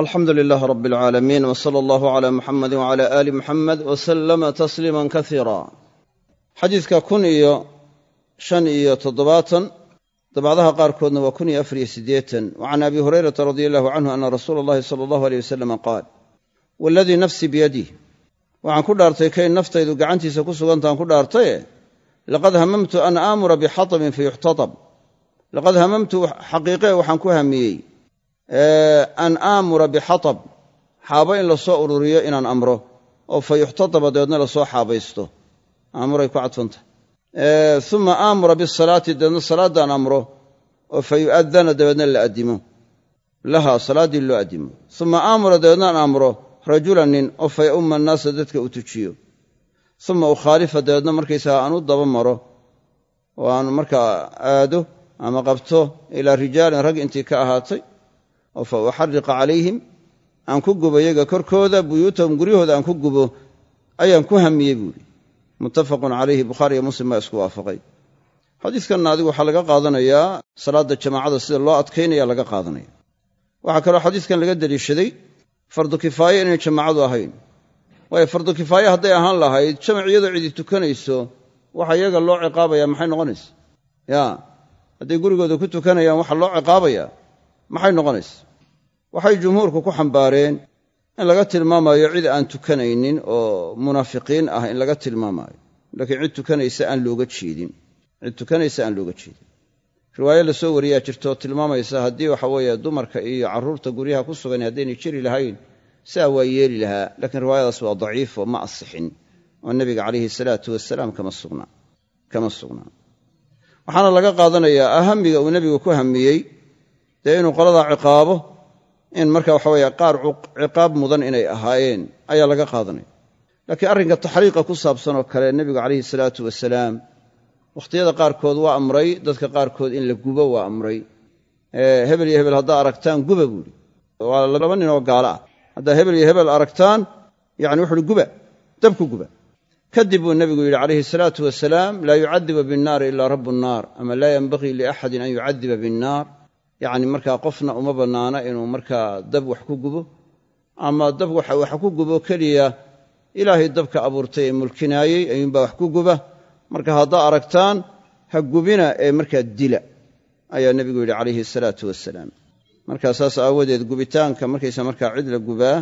alxamdu lilaah rab اlcaalamiin wsala allahu cla muxamadi wcla aali muxamed wslama tasliima kaiira xadiidka kun iyo shan iyo toddobaatan dabcdaha qaarkoodna waa kun iyo afariyo siddeetan wa can abi hurayrata radi allahu canhu ana rasuula allahi sala allahu aleyh wasalama qaal waladii nafsii biyadih waxaan ku dhaartay kay naftaydu gacantiisa ku sugantaan ku dhaartaye laqad hamamtu an aamura bixatamin fayuxtatab laqad hamamtu xaqiiqee waxaan ku hamiyey an aamura bixatab xaabo in lasoo ururiyo inaan amro oo fa yuxtataba dabeedna lasoo xaabaysto aamuray ku cadfanta uma aamura bisalaati dabeedna salaaddaan amro oo fa yu'adana dabeedna la addimo lahaa salaaddii loo addimo uma aamura dabeedna aan amro rajulan nin oo fa ya'umma annaasa dadka u tujiyo uma ukhaalifa dabeedna markaysaga aan u daba maro oo aan markaa aado ama qabto ilaa rijaalin rag intii ka ahaatay oo fa uxariqa calayhim aan ku gubo iyaga korkooda buyuutahum guryahooda aan ku gubo ayaan ku hamiyey buuhi mutafaqun calayhi bukhaari iyo muslim baa isku waafaqay xadiidkanna adigu waxaa laga qaadanayaa salaadda jamaacada sida loo adkaynaya laga qaadanaya waxaa kaloo xadiidkan laga deliishaday fardu kifaaye inay jamaacadu ahayn waayo fardu kifaaye hadday ahaan lahayd jamac iyadoo cidi tukanayso waxa iyaga loo ciqaabaya maxay noqonaysa yaa hadday gurigooda ku tukanayaan waxa loo ciqaabayaa maxay noqonaysa waxay jumhuurku ku xambaareen in laga tilmaamayo cid aan tukanaynin oo munaafiqiin ah in laga tilmaamayo laakiin cid tukanaysa aan looga jeedin cid tukanaysa aan looga jeedin riwaayo la soo wariyaa jirto tilmaamaysa haddii waxa weeye dumarka iyo carruurta guryaha ku sugan haddaynay jiri lahayn saa waa yeeli lahaa laakiin riwaayadaas waa daciif oo ma asixin oo nebiga calayhi salaatu wasalaam kama sugnaa waxaana laga qaadanayaa ahamiga uu nebigu ku hamiyey dee inuu qoladaa ciqaabo in marka waxa weeye qaar ciqaab mudan inay ahaayeen ayaa laga qaadanaya laakiin arrinka taxriiqa ku saabsan oo kale nebigu calayhi salaatu wasalaam wakhtiyada qaarkood waa amray dadka qaarkood in la gubo waa amray hebel iyo hebel haddaa aragtaan guba buu buuhi waa laba nin oo gaalo ah haddaa hebel iyo hebel aragtaan yacni wuxuuhi guba dabku guba kadib buu nebigu yidhi calayhi salaatu wasalaam laa yucadibu binnaari ilaa rabbu nnaar ama laa yenbagii liaxadin an yucadiba binnaar yacni markaa qofna uma bannaana inuu markaa dab wax ku gubo ama dab wax ku gubo keliya ilaahay dabka abuurtay ee mulkinaayey ayuunbaa wax ku guba marka haddaa aragtaan ha gubina ee markaa dila ayaa nebigu yidhi calayhi salaatu wasalaam marka saas aawadeed gubitaanka markaysa markaa cid la gubaa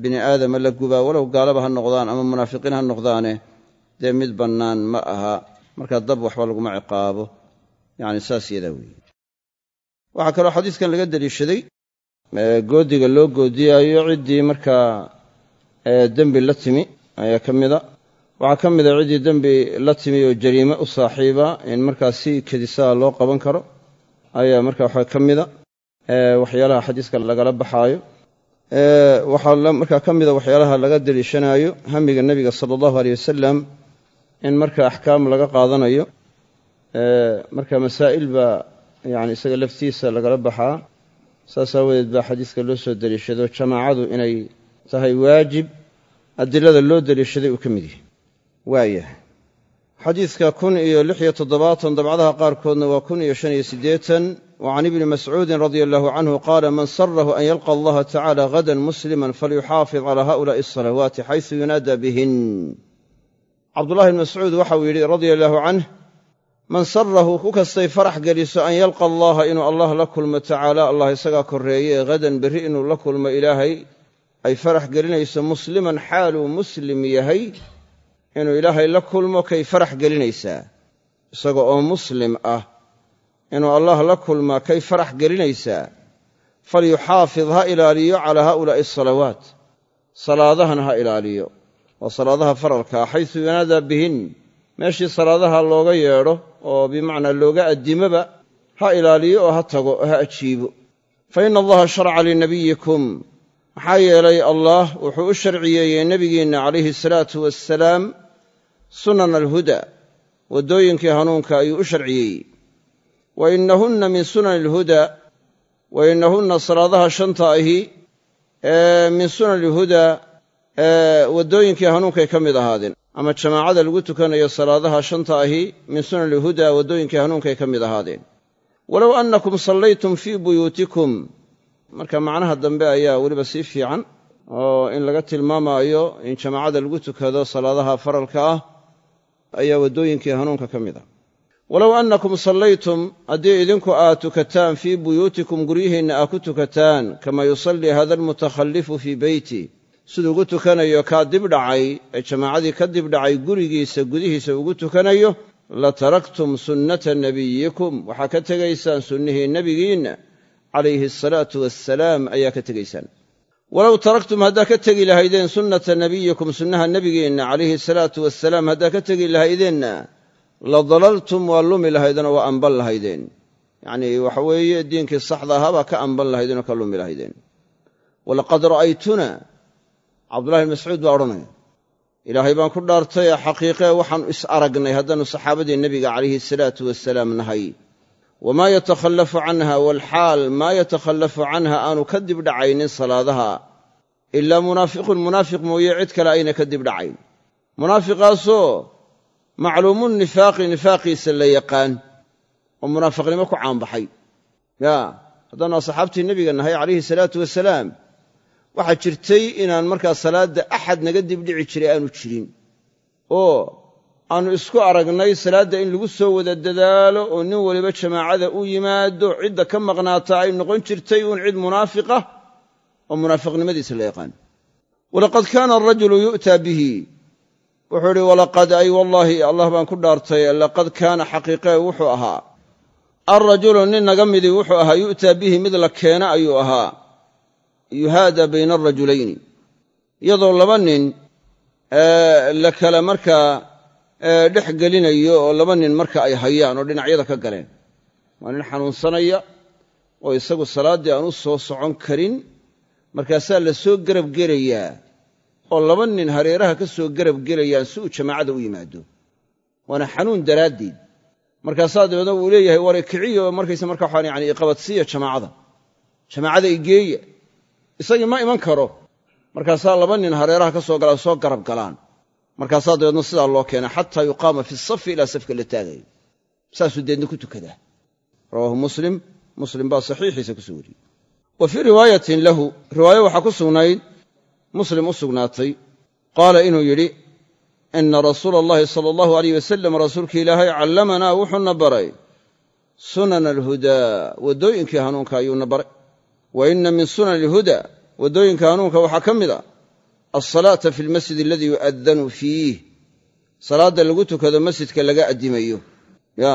bini aadama la gubaa walow gaalaba ha noqdaan ama munaafiqiin ha noqdaane dee mid bannaan ma aha markaa dab waxba laguma ciqaabo yani saas yadaa weye waxaa kaloo xadiiskan laga daliishaday goodiga loo goodiyaayo ciddii markaa dembi la timi ayaa ka mida waxaa ka mida ciddii dembi la timi oo jariime u saaxiiba in markaa si kedisaha loo qaban karo ayaa marka waxa ka mida waxyaalaha xadiiska lagala baxaayo waxaa markaa ka mida waxyaalaha laga deliishanaayo hamiga nebiga sala allahu aleyh wasalam in marka axkaam laga qaadanayo marka masaa'ilba yani isaga laftiisa lagala baxaa saas aawadeed baa xadiidka loo soo deliishado jamaacadu inay tahay waajib adilada loo deliishaday uu ka mid yahay waayahay xadiidka kun iyo lixiyo toddobaatan dabcadaha qaarkoodna waa kun iyo shan iyo siddeetan wa can ibni mascuudin radia allaahu canhu qaala man sarahu an yalqa allaha tacaala hadan musliman falyuxaafid calaa haulaai asalawaati xaysu yunaada bihin cabdullahi bn mascuud waxauu yidhi radia allaahu man sarahu ku kastay farax geliso an yalqa allaha inuu allah la kulmo tacaala allah isagaa korreeye hadan berri inuu la kulmo ilaahay ay farax gelinayso musliman xaaluu muslim yahay inuu ilaahay la kulmo kay farax gelinaysaa isaga oo muslim ah inuu allah la kulmaa kay farax gelinaysaa falyuxaafid ha ilaaliyo calaa haa'ulaa'i asalawaat salaadahan ha ilaaliyo waa salaadaha faralkaa xaysu yunaadaa bihin meeshii salaadaha looga yeedho oo bimacnaa looga addimaba ha ilaaliyo oo ha tago oo ha ajiibo fa inna allaha sharaca linabiyikum maxaa yeelay allaah wuxuu u sharciyeeyey nebigeenna calayhi salaatu wassalaam sunana alhuda waddooyinkii hanuunka ayuu u sharciyeeyey wa innahunna min sunani alhuda wa innahunna salaadaha shanta ahi ee min sunani alhuda waddooyinkii hanuunkay ka mid ahaadeen ama jamaacada lagu tukanayo salaadaha shanta ahi min sunani hudaa waddooyinkii hanuunkay ka mid ahaadeen walow annakum sallaytum fii buyuutikum marka macnaha dambe ayaa weliba sii fiican oo in laga tilmaamaayo in jamaacada lagu tukado salaadaha faralka ah ayaa waddooyinkii hanuunka ka mid a ah. walow annakum sallaytum haddii idinku aad tukataan fii buyuutikum guryihiinna aa ku tukataan kamaa yusallii hada almutakhallifu fii beyti siduu ugu tukanayo kaa dib dhacay ee jamaacadii ka dib dhacay gurigiisa gudihiisa ugu tukanayo la taraktum sunnata nebiyikum waxaa ka tegaysaan sunnihii nebigiinna calayhi asalaatu wassalaam ayaa ka tegaysaan walow taraktum haddaa ka tegi lahaydeen sunnata nebiyikum sunnaha nebigiinna calayhi asalaatu wassalaam haddaa ka tegi lahaydeenna la dalaltum waa lumi lahaydeen oo waa amban lahaydeen yacnii waxa weeye diinkii saxda ahaabaa ka amban lahaydeen oo ka lumi lahaydeen walaqad ra'aytuna cabdullahi mascuud baa odhanaya ilaahay baan ku dhaartay xaqiiqee waxaanu is aragnay haddaannu saxaabadii nebiga calayhi salaatu wasalaam nahay wamaa yatakhallafu canha waalxaal maa yatakhallafu canha aanu ka dib dhacaynin salaadaha ilaa munaafiqun munaafiq mooye cid kale ayna ka dib dhacayn munaafiqaasoo macluumun nifaaqi nifaaqiisa la yaqaan oo munaafiqnimo ku caanbaxay ya haddaannu asxaabtii nebiga nahay calayhi salaatu wasalaam waxaa jirtay inaan markaa salaadda axad naga dib dhici jiray aanu jirin oo aannu isku aragnay salaadda in lagu soo wada dadaalo oo nin weliba jamaacada u yimaado cidda ka maqnaata ay noqon jirtay uun cid munaafiqa ah oo munaafiqnimadiisa la yaqaan walaqad kaana arajulu yu'taa bihi wuxuu idhi walaqad ay wallaahi allah baan ku dhaartay laqad kaana xaqiiqee wuxuu ahaa alrajulu nin naga midi wuxuu ahaa yu'taa bihi mid la keena ayuu ahaa yuhaada bayna arajulayni iyadoo laba nin eh, la kala markaa eh, dhex gelinayo oo laba nin marka ay hayaan oo dhinacyada ka galeen waa nin xanuunsanaya oo isagu salaaddii aan u soo socon karin markaasaa la soo garabgelayaa oo laba nin hareeraha ka soo garabgelayaan si uu jamaacada u yimaado waana xanuun daraaddeed markaasaa dabeedna wuu leeyahay warikiciyo markaysa marka waxaan yani iqabadsiiya jamaacada jamaacada igeeya isagii ma iman karo markaasaa laba nin hareeraha ka soo gala soo garab galaan markaasaa dabeedna sidaa loo keenay xataa yuqaama fi safi ilaa safka la taagayo saasuu deedna ku tukadaa rawaahu muslim muslim baa saxiixiisa ku soo wariyey wa fii riwaayatin lahu riwaayo waxaa ku sugnayd muslim u sugnaatay qaala inuu yidhi ina rasuula allahi sala allahu alayh wasalam rasuulkii ilaahay callamanaa wuxuuna baray sunana alhudaa waddooyinkii hanuunka ayuuna baray wa ina min sunan ilhuda waddooyinka hanuunka waxaa ka mid a ah alsalaata fi lmasjid aladii yu'adanu fiih salaadda lagu tukado masjidka laga addimayo ya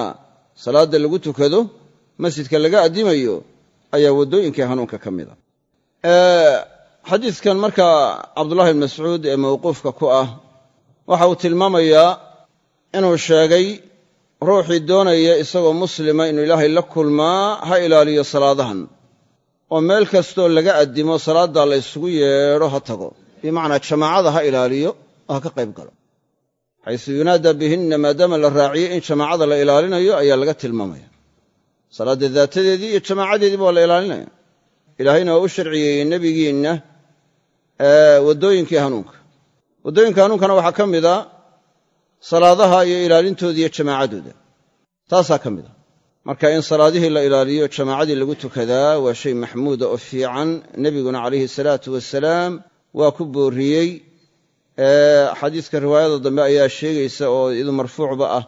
salaadda lagu tukado masjidka laga addimayo ayaa waddooyinkai hanuunka ka mid a ah. xadiidkan markaa cabdullahi bn mascuud ee mawquufka ku ah waxa uu tilmaamayaa inuu sheegay ruuxii doonaya isagoo muslima inuu ilaahay la kulmaa ha ilaaliyo salaadahan oo meel kastoo laga addimo salaaddaa la ysugu yeedho ha tago bimacnaa jamaacada ha ilaaliyo oo ha ka qayb galo xaysu yunaadaa bihinna maadaama la raaciyo in jamaacada la ilaalinayo ayaa laga tilmaamaya salaadda daatadeedii iyo jamaacadeediiba waa la ilaalinaya ilaahayna waa u sharciyeeyey nebigiinna waddooyinkii hanuunka waddooyinka hanuunkana waxaa ka mid a salaadaha iyo ilaalintoodiiyo jamaacadooda taasaa ka mid a marka in salaadihii la ilaaliyo jamaacadii lagu tukadaa waa shay maxmuuda oo fiican nebiguna calayhi salaatu wasalaam waa ku booriyey xadiiska riwaayada dambe ayaa sheegaysa oo idu marfuucba ah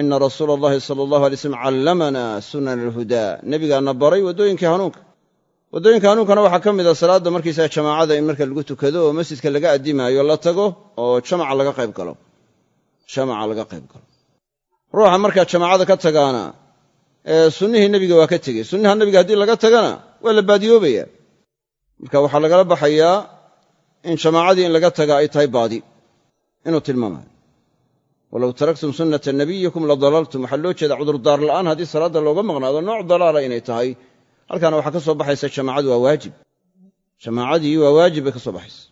ina rasuula allahi sala allahu alay slam callamanaa sunan alhudaa nebigaana baray waddooyinkii hanuunka wadooyinka hanuunkana waxaa ka mid a ah salaadda markiisa jamaacada in marka lagu tukado oo masjidka laga addimaayo la tago oo jamaca laga qayb galo ruuxa markaa jamaacada ka tagaana sunnihii nebiga waa ka tegey sunnaha nebiga haddii laga tagana waa la baadiyoobaya marka waxaa lagala baxayaa in jamaacadii in laga taga ay tahay baadi inuu tilmaamayo walow taraktum sunnata nabiyikum la dalaltum waxaa loo jeeda cudurdaar la'aan haddii salaadda looga maqnaado nooc dalaala inay tahay halkaana waxaa ka soo baxaysa jamaacadu waa waajib jamaacadii waa waajib bay ka soo baxaysa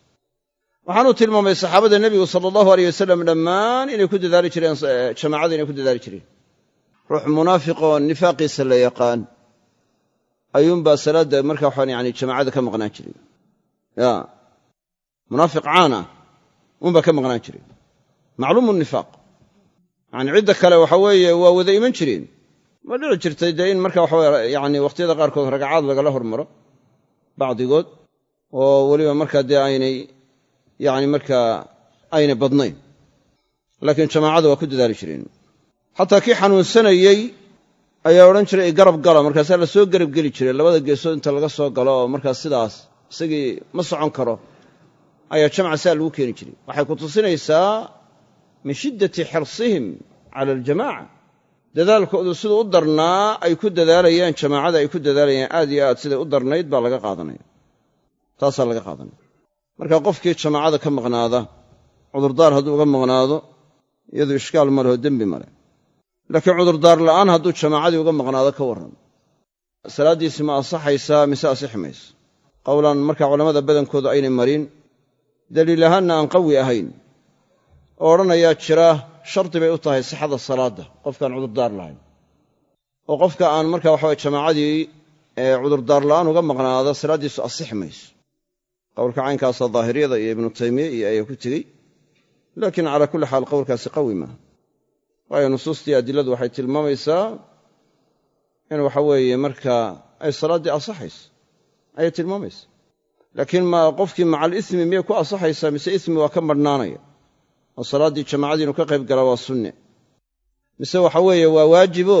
waxaanu tilmaamay saxaabada nebigu sala allahu aleyh wasalam dhammaan inay ku dadaali jireen eh, jamaacada inay ku dadaali jireen ruux munaafiq oo nifaaqiisa la yaqaan ayuunbaa salaadda marka waxaan yani jamaacada ka maqnaan jiray ya munaafiq caan ah uunbaa ka maqnaan jiray macluumu nifaaq yani cidda kale waxa weeye waa wada iman jireen ma dhici jirtay dee in marka waxa waxaweye yani wakhtiyada qaarkood ragacaad lagala hormaro bacdigood oo weliba markaa dee aynay yani markaa ayna badnayn laakiin jamaacadu waa ku dadaali jireen xataa kii xanuunsanayey ayaa odhan jiray igarab gala markaasaa la soo garabgeli jiray labada geesood inta laga soo galo oo markaas sidaas isagii ma socon karo ayaa jamca saa lagu keeni jiray waxay ku tusinaysaa min shiddati xirsihim cala aljamaaca dadaalkoodu siduu u darnaa ay ku dadaalayaan jamaacada ay ku dadaalayaan aad iyo aad siday u darnayd baa laga qaadanaya taasaa laga qaadanaya marka qofkii jamaacada ka maqnaada cudurdaar hadduu uga maqnaado iyadu ishkaal ma leho dembi maleh laakiin cudurdaar la'aan hadduu jamaacadii uga maqnaado ka warran salaaddiisi ma asaxaysaa mise asixi mayso qowlan markaa culammada badankoodu aynay marin daliil ahaanna aan qawi ahayn oo odhanayaa jira shardi bay u tahay sixada salaadda qofkaan cudurdaar lahayn oo qofka aan marka waxaway jamaacadii ee cudurdaar la'aan uga maqnaada salaaddiisu asixi mayso qowlka caynkaasa daahiriyada iyo ibnu taymiye iyo ayaa ku tegey laakiin calaa kulli xaal qowlkaasi qawi maaha waayo nusuustii adiladu waxay tilmaamaysaa in waxa weeye markaa ay salaaddii ansaxayso ayay tilmaamaysa laakiin ma qofkii macal ismi miyay ku asaxaysaa mise ismi waa ka marhnaanaya oo salaaddii jamacadii inuu ka qayb galaa waa sunne mise waxa weeye waa waajibo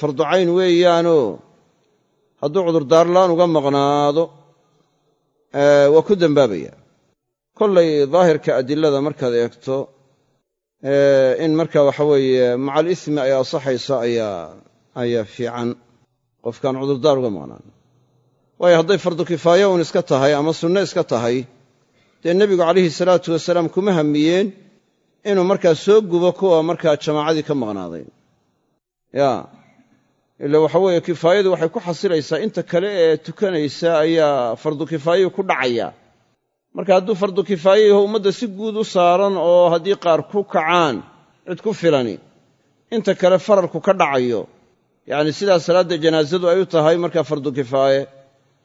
farducayn weeyaanoo hadduu cudurdaarla'aan uga maqnaado waa ku dembaabaya kollay daahirka adilada markaad eegto Eh, in marka waxa weeye macal ismi ay asaxayso ayaa ayaa fiican qofkaan cudurdaar uga maqnaan waayo hadday fardu kifaayo uun iska tahay ama sunno iska tahay dee nebigu calayhi salaatu wasalaam kuma hamiyeen inuu markaa soo gubo kuwa markaa jamaacadii ka maqnaaday yaa ila waxa weeye kifaayadu waxay ku xasilaysaa inta kale ee tukanaysa ayaa fardu kifaayuu ku dhacaya marka hadduu fardu kifaaye ummadda si guud u saaran oo haddii qaar ku kacaan cid ku filani inta kale faralku ka dhacayo yacni sidaa salaadda janaasadu ay u tahay markaa fardu kifaaye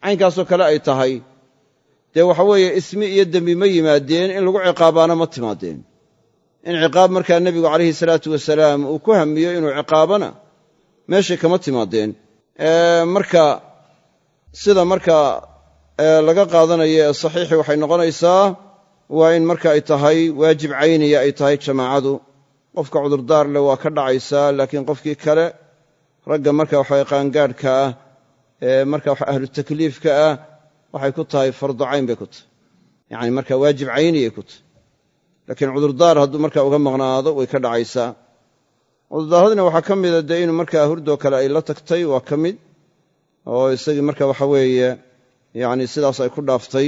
caynkaasoo kale ay tahay dee waxa weeye ismi iyo dembi ma yimaadeen in lagu ciqaabaana ma timaadeen in ciqaab markaa nebigu calayhi salaatu wasalaam uu ku hamiyo inuu ciqaabana meeshay kama timaadeen marka sida markaa ee laga qaadanayo ee saxiixi waxay noqonaysaa waa in marka ay tahay waajib cayniya ay tahay jamaacadu qofka cudurdaar leh waa ka dhacaysaa laakiin qofkii kale ragga marka waxawa qaangaadhka ah ee marka wa ahlu takliifka ah waxay ku tahay fardu cayn bay ku tahay yacani marka waajib cayniyay ku tahay laakiin cudurdaar hadduu marka uga maqnaado way ka dhacaysaa cudurdaaradina waxaa ka mida ah dee inu markaa hurdoo kale ay la tagtay waa ka mid oo isagii marka waxa weeye yani sidaas ay ku dhaaftay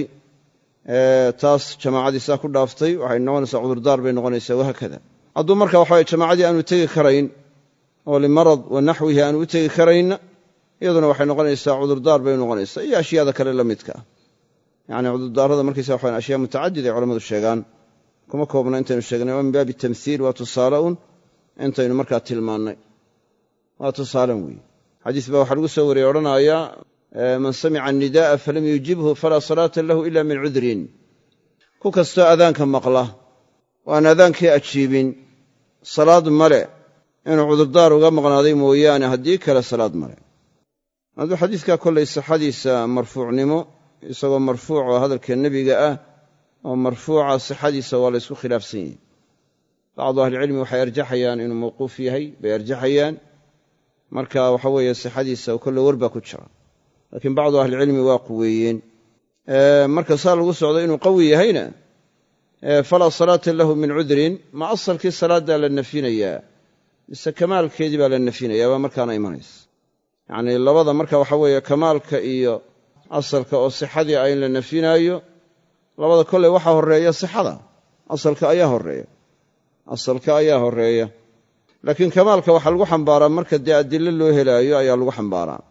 taas jamaacadii ku dhaaftay waxay noqonaysaa cudurdaar bay noqonaysaa wahaakada hadduu marka waxaw jamaacadii aanu tegi karayn oo limarad wa aanu u tegi karayn iyaduna waxay noqonaysaa cudurdaar bay noqonaysaa iyo ashyaada kale la midka yani cudurdaarada markaysa waxawn ashyaa mutacadid ay culammadu sheegaan kuma koobna intaynu sheegnay waa min baabi waa tusaale un intaynu markaa tilmaannay waa tusaalen weeye xadiis baa waxaa lagu soo wariyey odhanaaya man samica annida'a falam yujibhu falaa salaata lahu ila min cudrin ku kastoo adaanka maqla oo aan adaankii ajiibin salaad male inuu cudurdaar uga maqnaaday mooyaane haddii kale salaad male hadduu xadiidkaa kollay sixadiisa marfuucnimo isagoo marfuuc oo hadalka nebiga ah oo marfuuca sixadiisa waa laysku khilaafsan yahay bacdu ahlicilmi waxay arjaxayaan inuu mawquuf yahay bay arjaxayaan marka waxa weeye sixadiisa kolle war baa ku jira laakiin bacdu ahlicilmi waa quweeyeen marka saa lagu socdo inuu qawi yahayna falaa salaata lahu min cudrin ma asalkii salaaddaa la nafinayaa mise kamaalkeedii baa la nafinayaa baa markaana imanaysa yacnii labada marka waxa weeye kamaalka iyo asalka oo sixadii ah in la nafinaayo labada kolley waxaa horreeya sixada asalka ayaa horreeya asalka ayaa horreeya laakiin kamaalka waxaa lagu xambaaraa marka dee adilo loo helaayo ayaa lagu xambaaraa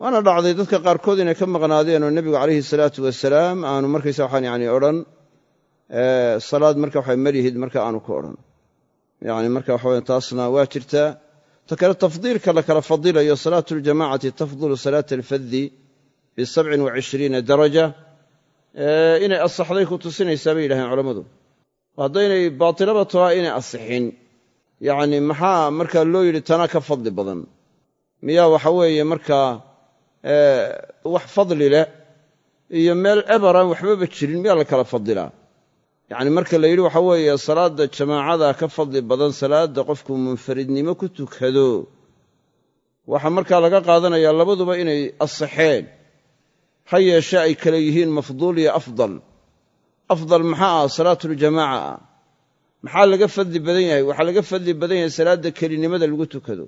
waana dhacday dadka qaarkood inay ka maqnaadeen oo nebigu calayhi salaatu wasalaam aanu markaysa waxaan yani odhan eh, salaad marka waxa malihid marka aanu ku odhan yani marka waxa taasna waa jirtaa ta kale tafdiilka la kala fadilayo salaatu aljamaacati tafdilu salaata alfaddi bisabcin sabcin wacishriina daraja eh, inay asaxday ku tusinaysaa bay yidhahdeen culammadu haddaynay baatilaba toha inay asixin yacni maxaa markaa loo yidhi tana ka fadli badan miyaa waxa weeye markaa Eh, wax fadli leh iyo meel eberaan waxbaba jirin miyaa la kala fadilaa yacni marka la yidhi waxa weeye salaadda jamaacada ka fadli badan salaadda qofku munfaridnimo ku tukado waxaa markaa laga qaadanayaa labaduba inay asixeen ha yeeshe ay kala yihiin mafduul iyo afdal afdal maxaa ah salaatuljamaaca ah maxaa laga fadli badan yahay waxaa laga fadli badan yahay salaadda kelinimada lagu tukado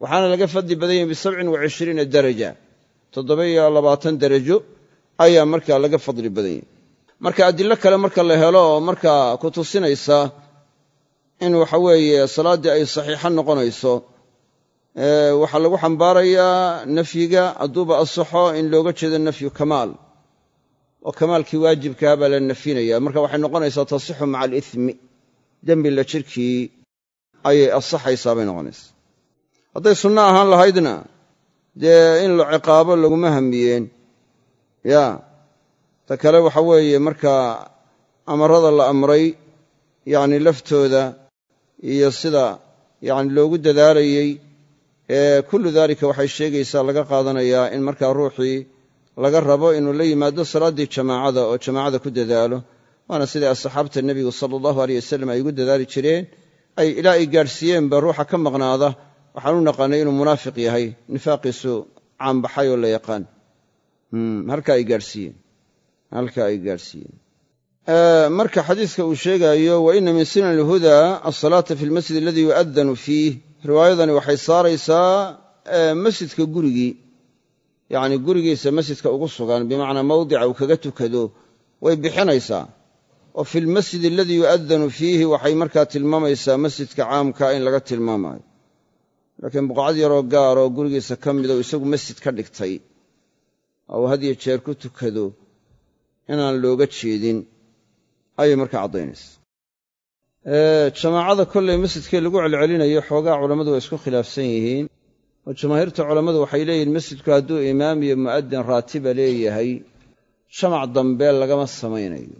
waxaana laga fadli badan yahay bisabcin wacishriina daraja toddoba-iyo labaatan darajo ayaa markaa laga fadli badan yahay marka adilo kale marka la helo oo markaa ku tusinaysa in waxa weeye salaaddii ay saxiixo noqonayso waxaa lagu xambaarayaa nafyiga hadduuba asaxo in looga jeedo nafyu kamaal oo kamaalkii waajibkaha baa la nafyinaya marka waxay noqonaysaa tasixu maca alithmi dembi la jirkii ayay asaxaysaa bay noqonaysaa hadday sunno ahaan lahaydna dee in la ciqaabo laguma hamiyeen ya ta kale waxa weeye markaa amarada la amray yacni laftooda iyo sida yacni loogu dadaalayey ee kullu daalika waxay sheegaysaa laga qaadanayaa in markaa ruuxii laga rabo inuu la yimaado salaaddii jamaacada oo jamaacada ku dadaalo waana siday asxaabta nebigu sala allahu aleyh wasalam ay ugu dadaali jireen ay ilaa ay gaadhsiiyeenba ruuxa ka maqnaada waxaan u naqaanay inuu munaafiq yahay nifaaqiisu caanbaxay oo la yaqaan hmm, halkaa ay gaadhsiiyeen halkaa ay gaadhsiiyeen marka xadiiska uu sheegaayo wa ina min sunan alhudaa asalaata fi lmasjid aladii yu'adanu fiih riwaayadani waxay saaraysaa masjidka gurigii yacni gurigiisa masjidka ugu sugan bimacnaa mawdica uu kaga tukado way bixinaysaa oo fi lmasjid aladii yu'adanu fiihi waxay markaa tilmaamaysaa masjidka caamka in laga tilmaamayo laakiin buqacad yaroo gaar oo gurigiisa ka mid midoo isagu masjid ka dhigtay oo had iyo jeer ku tukado inaan looga jeedin ayay marka caddaynaysa jamaacada kolley masjidkii lagu celcelinayo xoogaa culammadu waa isku khilaafsan yihiin oo jamaahiirta culammadu waxay leeyihiin masjidku hadduu imaam iyo mu'addin raatiba leeyahay jamac dambe lagama samaynayo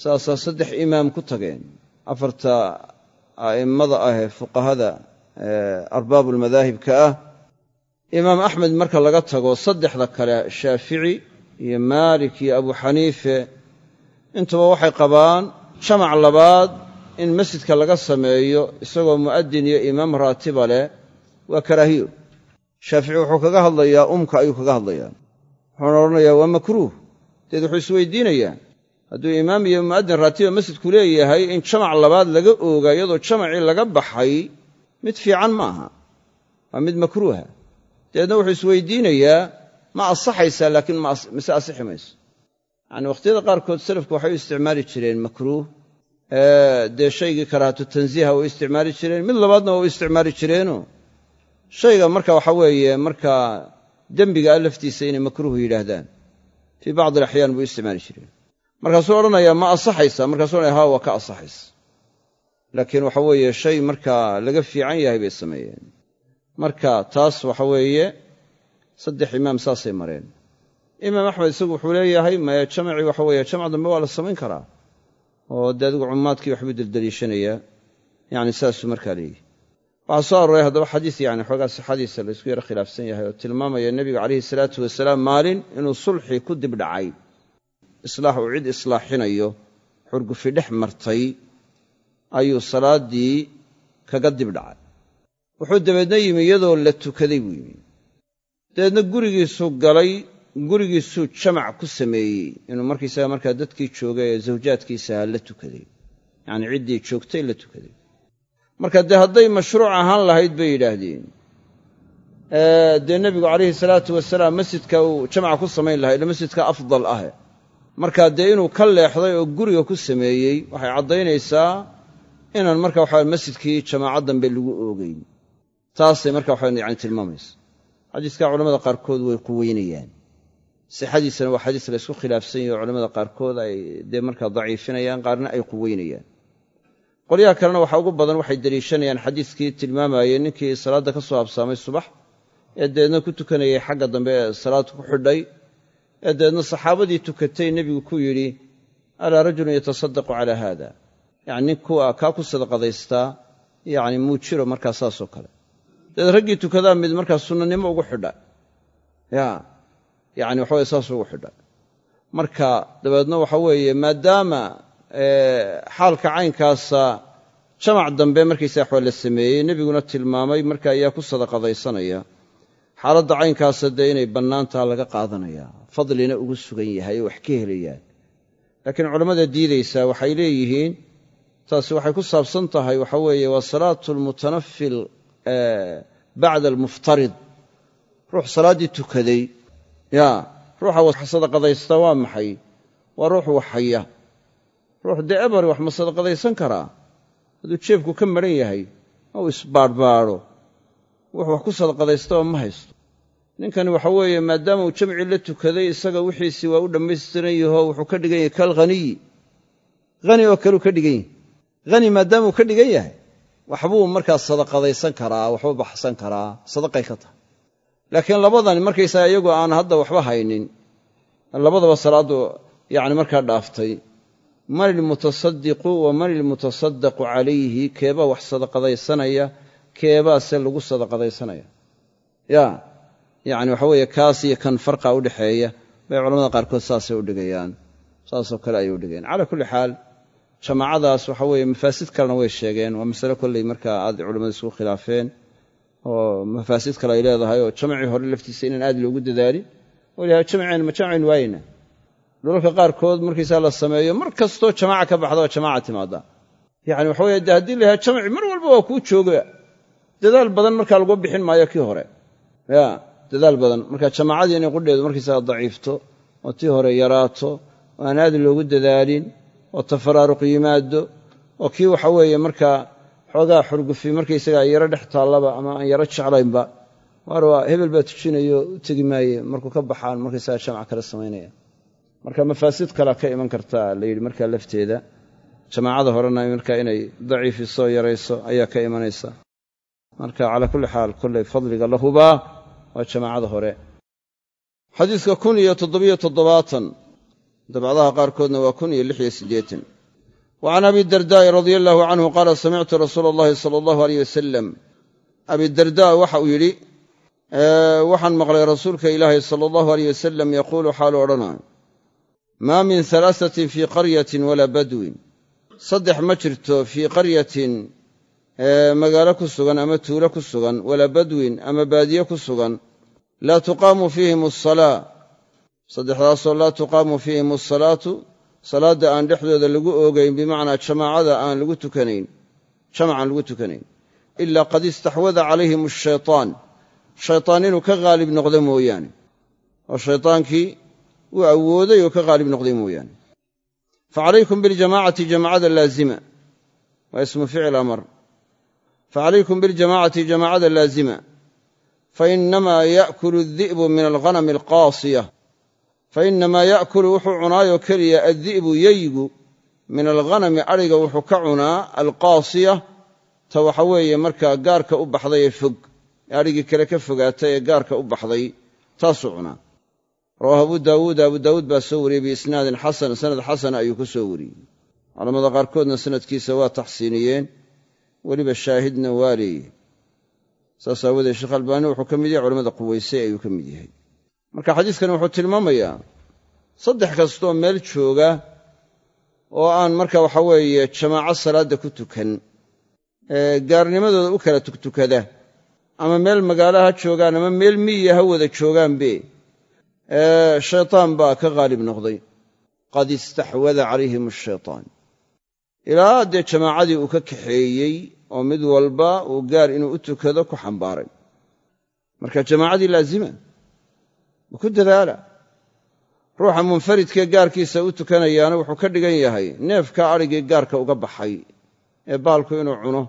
saasaa saddex imaam ku tageen afarta a'immada ahee fuqahada arbaab almadaahibka ah imaam axmed marka laga tago saddexda kale shaafici iyo maalik iyo abu xaniife intuba waxay qabaan jamac labaad in masjidka laga sameeyo isagoo mu'adin iyo imaam raatiba leh waa karaahiyo shaafici wuxuu kaga hadlayaa umka ayuu kaga hadlayaa wuxuuna odhanayaa waa makruuh deed wuxuu isweydiinayaa hadduu imaam iyo mu'adin raatiba masjidku leeyahay in jamac labaad laga ooga iyadoo jamacii laga baxay mid fiican ma aha waa mid makruuha dabeedna wuxuu isweydiinayaa ma asaxaysaa laakiin mise asixi mayso yacni wakhtiyada qaarkood salafku waxay u isticmaali jireen makruuh dee shaygii karaahatu tansiiha way u isticmaali jireen mid labaadna waa u isticmaali jireenoo shayga marka waxa weeye markaa dembiga a ah laftiisa inay makruuhu yidhaahdaan fii bacdi alaxyaan buu isticmaali jireen markaasuu odhanayaa ma asaxaysaa markasuu odhanaya haa waa ka asaxaysa laakiin waxa weeye shay markaa laga fiican yahay bay sameeyeen marka taas waxa weeye saddex imaam saasay mareen imaam axmed isagu wuxuu leeyahay maya jamaci waxa weeye jamac dambe waa la samayn karaa oo dee adigu cummaadkii waxbuu deldeliishanayaa yacni saasuu markaa leeyihi waxaa soo arooray haddaba xadiis yani xoogaa sixadiisa laysku yaro khilaafsan yahay oo tilmaamaya nebiga calayhi salaatu wasalaam maalin inuu sulxi ku dib dhacay islaax uu cid islaaxinayo xurgufi dhex martay ayuu salaaddii kaga dib dhacay wuxuu dabeedna yimi iyadoo la tukaday buu yimi dabeedna gurigiisuu galay gurigiisuu jamac ku sameeyey inuu markaysaga markaa dadkii joogay ee zawjaadkiisaha la tukaday yacnii ciddii joogtay la tukaday marka dee hadday mashruuc ahaan lahayd bay yidhaahdeen dee nebigu calayhi salaatu wasalaam masjidka uu jamaca ku samayn lahay ila masjidka afdal ahe markaa dee inuu ka leexday oo guriga ku sameeyey waxay caddaynaysaa inaan marka waxa masjidkii jamaacad dambe lagu oogayn taasay marka waxa yani tilmaamaysa xadiiska culamada qaarkood way ku weynayaan sixadiisana waa xadiis la isku khilaafsan yahi oo culamada qaarkood ay dee markaa daciifinayaan qaarna ay quweynayaan qolyaha kalena waxaa ugu badan waxay daliishanayaan xadiiskii tilmaamayey ninkii salaadda ka soo habsaamay subax ee deedna ku tukanayay xagga dambe ee salaad ku xidhay ee deedna saxaabadii tukatay nebigu ku yidhi alaa rajulun yatasadaqu calaa haada yani ninkuwa kaa ku sadaqadaystaa yani muu jiro markaa saasoo kale daed raggii tukadaa mid markaa sunnanimo ugu xidha ya yani waxaweye saas ugu xidha marka dabeedna waxa weeye maadaama eh, xaalka caynkaasa jamac dambe markaysaga waa la sameeyey nebiguna tilmaamay marka ayaa ku sadaqadaysanaya xaaladda caynkaasa dee inay bannaantaa laga qaadanayaa fadlina ugu sugan yahay oo wax ka helayaan laakiin culammada diidaysaa waxay leeyihiin taasi waxay ku saabsan tahay waxa weeye waa salaatu lmutanafil bacda almuftarid ruux salaaddii tukaday ya ruuxa sadaqadaysta waa maxay waa ruux waxhaya ruux dee wax ma sadaqadaysan karaa hadduu jeebku ka maran yahay ma isbaadhbaadho wux wax ku sadaqadaystaba ma haysto ninkani waxa weeye maadaama uu jamci la tukaday isaga wixiisii waa u dhammaystiran yahoo wuxuu ka dhigan yahay kalkhaniyi hani oo kaleu ka dhigan yahy dani maadaamuu ka dhigan yahay waxbuu markaa sadaqadaysan karaa waxbuu baxsan karaa sadaqay ka tahay laakiin labadan markaysaga iyagoo aan hadda waxba haynin labadaba salaaddu yani markaa dhaaftay man ilmutasadiqu wa man ilmutasadaqu calayhi keebaa wax sadaqadaysanaya keebaa se lagu sadaqadaysanaya ya yani waxa weeye kaas iyo kan farqa u udhexeeya bay culamada qaarkood saasay udhigayaan saasoo kale ayay dhigayaan cala kulli xaal jamaacadaas waxa weye mafaasid kalena way sheegeen waa masale kolley markaa aad culamada isugu khilaafeen oo mafaasid kale ay leedahay oo jamacii hore laftiisa inaan aad loogu dadaalin oo laha ma jamcayn waayna dhulalka qaarkood markiisaa la sameeyo mar kastoo jamaaca ka baxda oo jamaaca timaada yacni waxa weye de haddii la jamci mar walba waa kuu jooga dadaal badan markaa lagu bixin maayo kii hore ya dadaal badan marka jamaacadii inay qudheedu markiisaa daciifto oo tii hore yaraato oo aan aad loogu dadaalin oo tafaraaruq yimaado oo kii waxa weeye markaa xoogaa xurgufi markaysagaa yaro dhex taallaba ama aan yaro jeclaynba waar waa hebel baa tujinayo u tegi maaye markuu ka baxaan markaysagaa jamac kala samaynaya marka mafaasid kalea ka iman kartaa la yidhi markaa lafteeda jamaacada horena marka inay daciifi yarayso ayaa ka imanaysa marka calaa kulli xaal kollay fadliga lahubaa waa jamaacada hore xadiidka kun iyo toddobiyo toddobaatan dabcadaha qaarkoodna waa kun iyo lix iyo siddeetan wa can abi dardaai radia allaahu canhu qaala samictu rasuula allahi sala allahu aleyh wasalam abidarda waxa uu yidhi waxaan maqlay rasuulka ilaahay sala allahu aleyh wasalam yaquulu xaalu odhanayo maa min halaasatin fii qaryatin walaa badwin saddex ma jirto fii qaryatin magaalo ku sugan ama tuulo ku sugan walaa badwin ama baadiye ku sugan laa tuqaamu fiihim asalaa saddexdaasoo laa tuqaamu fiihim asalaatu salaadda aan dhexdooda lagu oogayn bimacnaa jamaacada aan lagu tukanayn jamacaan lagu tukanayn ilaa qad istaxwada calayhim ashaytaan shayaan inuu ka qaalib noqdo mooyaane oo shayaankii uu awooday oo ka qaalib noqday mooyaane fa calaykum biljamaacati jamaacada laazima waa ismu ficil amar fa calaykum biljamaacati jamaacada laazima fa inamaa ya'kulu adi'bu min alghanami alqaasiya fa innamaa ya'kulu wuxuu cunaayoo keliya addi'bu yeygu min alghanami adhiga wuxuu ka cunaa alqaasiya ta waxa weeye markaa gaarka u baxday ee fog ee adhigii kale ka fogaatay ee gaarka u baxday taasuu cunaa rawaahu abu daawuuda abu daawuud baa soo wariyey biisnaadin xasan sanad xasana ayuu ku soo wariyey culammada qaarkoodna sanadkiisa waa taxsiiniyeen weliba shaahidna waa leeyihi saas aawoodee sheekh albaani wuxuu ka mid yahay culamada quwaysay ayuu ka mid yahay marka xadiiskan wuxuu tilmaamayaa saddex kastoo meel jooga oo aan marka waxa weeye jamaaco salaadda ku tukan gaarnimadooda u kala tugtukada ama meel magaalo ha joogaan ama meel miyiya ha wada joogaanbe shaytaan baa ka qaalib noqday qad istaxwada calayhim ashaytaan ilaa dee jamaacadii uu ka kaxeeyey oo mid walba uu gaar inuu u tukado ku xambaaray marka jamaacadii laazima ku dadaala ruuxa munfaridkee gaarkiisa u tukanayaana wuxuu ka dhigan yahay neefkaa adhigii gaarka uga baxay ee baalku inuu cuno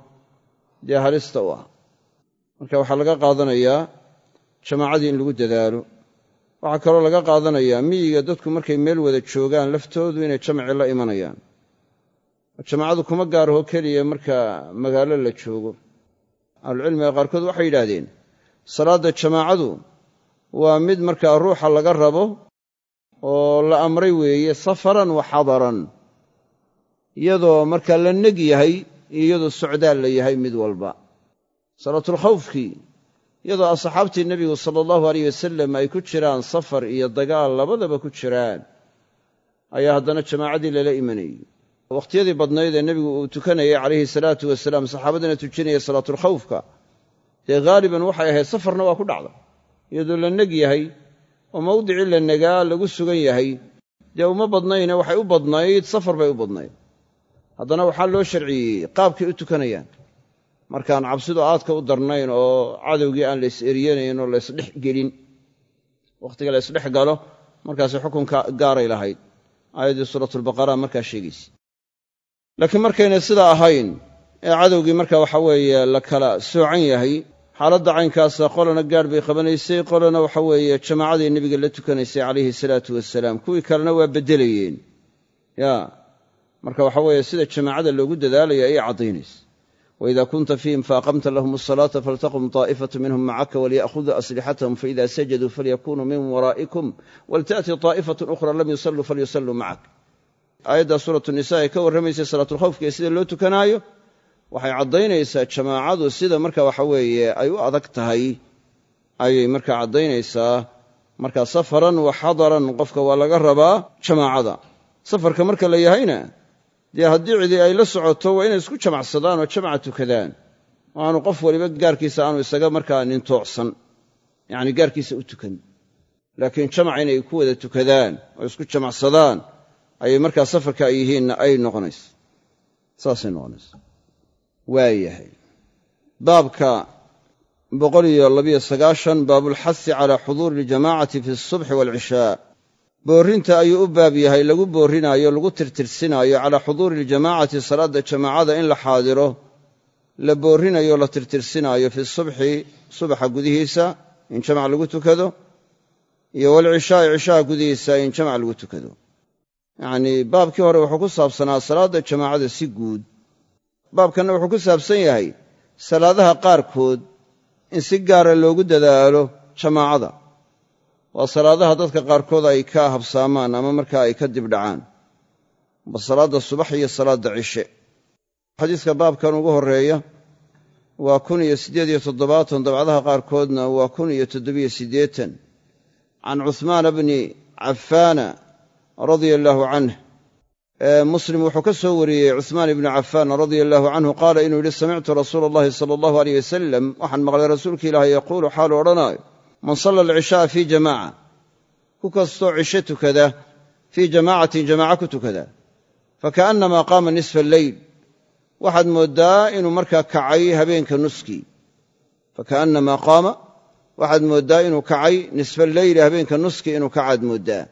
dee halista u ah marka waxaa laga qaadanayaa jamaacadii in lagu dadaalo waxaa kaloo laga qaadanayaa miyiga dadku markay meel wada joogaan laftoodu inay jamaci la imanayaan jamaacadu kuma gaaraho keliya marka magaalo la joogo ahlucilmiga qaarkood waxay yidhaahdeen salaadda jamaacadu waa mid markaa ruuxa laga rabo oo la amray weeye safaran wa xadaran iyadoo markaa la neg yahay iyo iyadoo socdaal la yahay mid walba salaatulkhawfkii iyadoo asxaabtii nebigu sala allahu aleyh wasalam ay ku jiraan safar iyo dagaal labadaba ku jiraan ayaa haddana jamaacaddii lala imanayay wakhtiyadii badnayd ee nebigu uu tukanayay calayhi salaatu wasalaam saxaabadana tujinaya salaatulkhawfka dee haaliban waxay ahayd safarna waa ku dhacda iyadoo la neg yahay oo mawdici la negaa lagu sugan yahay dee uma badnayne waxay u badnayd safar bay u badnayd haddana waxaa loo sharciyey qaabkay u tukanayaan markaan cabsidu aadka u darnayn oo cadowgii aan la is-eryanayn oo la gelin wakhtiga laysdhex galo markaas xukunka gaaray lahayd aayaddii suuratulbaqara markaa sheegaysa laakiin markaynay sidaa ahayn ee cadowgii marka waxa weeye la kala soocan yahay xaaladda caynkaasa qolana gaar bay qabanaysay qolana waxa weeye jamaacaday nebiga la tukanaysay calayhi salaatu wasalaam kuwii kalena waa beddelayeen ya marka waxa weeye sida jamaacada loogu dadaalaya ayay caddaynaysa waida kunta fiihim faaqamta lahum asalaata faltaqum taa'ifatu minhum macaka waliya'khuduu aslixatahum faida sajaduu falyakunuu min waraa'ikum walta'ti taa'ifatun ukhra lam yusalluu falyusalluu macak aayaddaa suuratu nisa ee ka warramaysay salaatulkhawfka ee sida loo tukanaayo waxay caddaynaysaa jamaacadu sida marka waxa weeye ay u adag tahay ayay marka caddaynaysaa marka safaran wa xadaran qofka waa laga rabaa jamaacada safarka marka la yahayna dee haddii cidi ay la socoto waa inay isku jamacsadaan oo jamaca tukadaan oo aanu qof waliba gaarkiisa aanu isaga markaa nintoocsan yacni gaarkiisa u tukan laakiin jamac inay ku wada tukadaan oo isku jamacsadaan ayay markaa safarka ay yihiinna ay noqonaysa saasay noqonaysa waayahay baabka baabulxasi calaa xuduuri aljamaacati fi asubxi waalcishaa boorrinta ayuu u baab yahay lagu boorinaayo lagu tirtirsinaayo calaa xuduuri iljamaacati salaadda jamaacada in la xaadiro la boorrinayo la tirtirsinaayo fi subxi subaxa gudihiisa in jamac lagu tukado iyo waalcishaai cishaha gudihiisa in jamac lagu tukado yacnii baabkii hore wuxuu ku saabsanaa salaadda jamaacada si guud baabkanna wuxuu ku saabsan yahay salaadaha qaarkood in si gaara loogu dadaalo jamaacada waa salaadaha dadka qaarkood ay ka habsaamaan ama markaa ay ka dibdhacaan amba salaadda subax iyo salaadda cishe xadiiska baabkan ugu horeeya waa kun iyo siddeed iyo toddobaatan dabcadaha qaarkoodna waa kun iyo toddobiyo siddeetan can cuhmaana bni cafaana radia allaahu canh muslim wuxuu ka soo wariyey cuhmaan ibnu cafaan radia allaahu canhu qaala inuu yidhi samictu rasuula allahi sala allahu aleyh wasalam waxaan maqlay rasuulka ilaahay yaquulu xaalu odhanaayo man salla alcishaaa fii jamaaca ku kastoo cisho tukada fii jamaacatin jamaaca ku tukada fakaannamaa qaama nisfa alleyl waxaad mooddaa inuu markaa kacay habeenka nuskii fakaannamaa qaama waxaad mooddaa inuu kacay nisfa alleyli habeenka nuski inuu kacaad mooddaa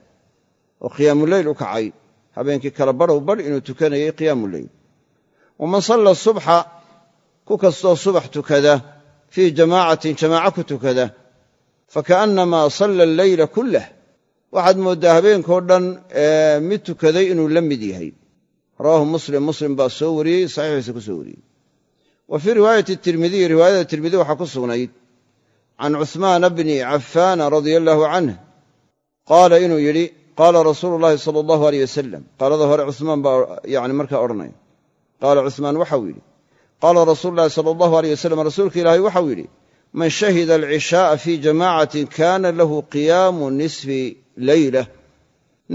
oo qiyaamuleyl u kacay habeenkii kala badhow badh inuu tukanayay qiyaamu leyl waman salla subxa ku kastoo subax tukada fii jamaacatin jamaaca ku tukada fa ka'annamaa salla alleyla kullah waxaad mooddaa habeenkoo dhan mid tukaday inuu la mid yahay rawaahu muslim muslim baa soo wariyey saxiixiisa ku soo wariyey wa fii riwaayati tirmidiy riwaayada tirmidi waxaa ku sugnayd can cuhmaana bni cafaana radia allahu canh qaala inuu yidhi qaala rasuulu llahi sala allahu aleyh wasalam qaalada hore cumaan baa yani markaa odhanaya qaala cumaan waxau yidhi qaala rasuulu llahi sala allahu aleyh wasalam rasuulka ilaahay waxau yidhi man shahida alcishaa'a fii jamaacatin kaana lahu qiyaamu nisfi leyla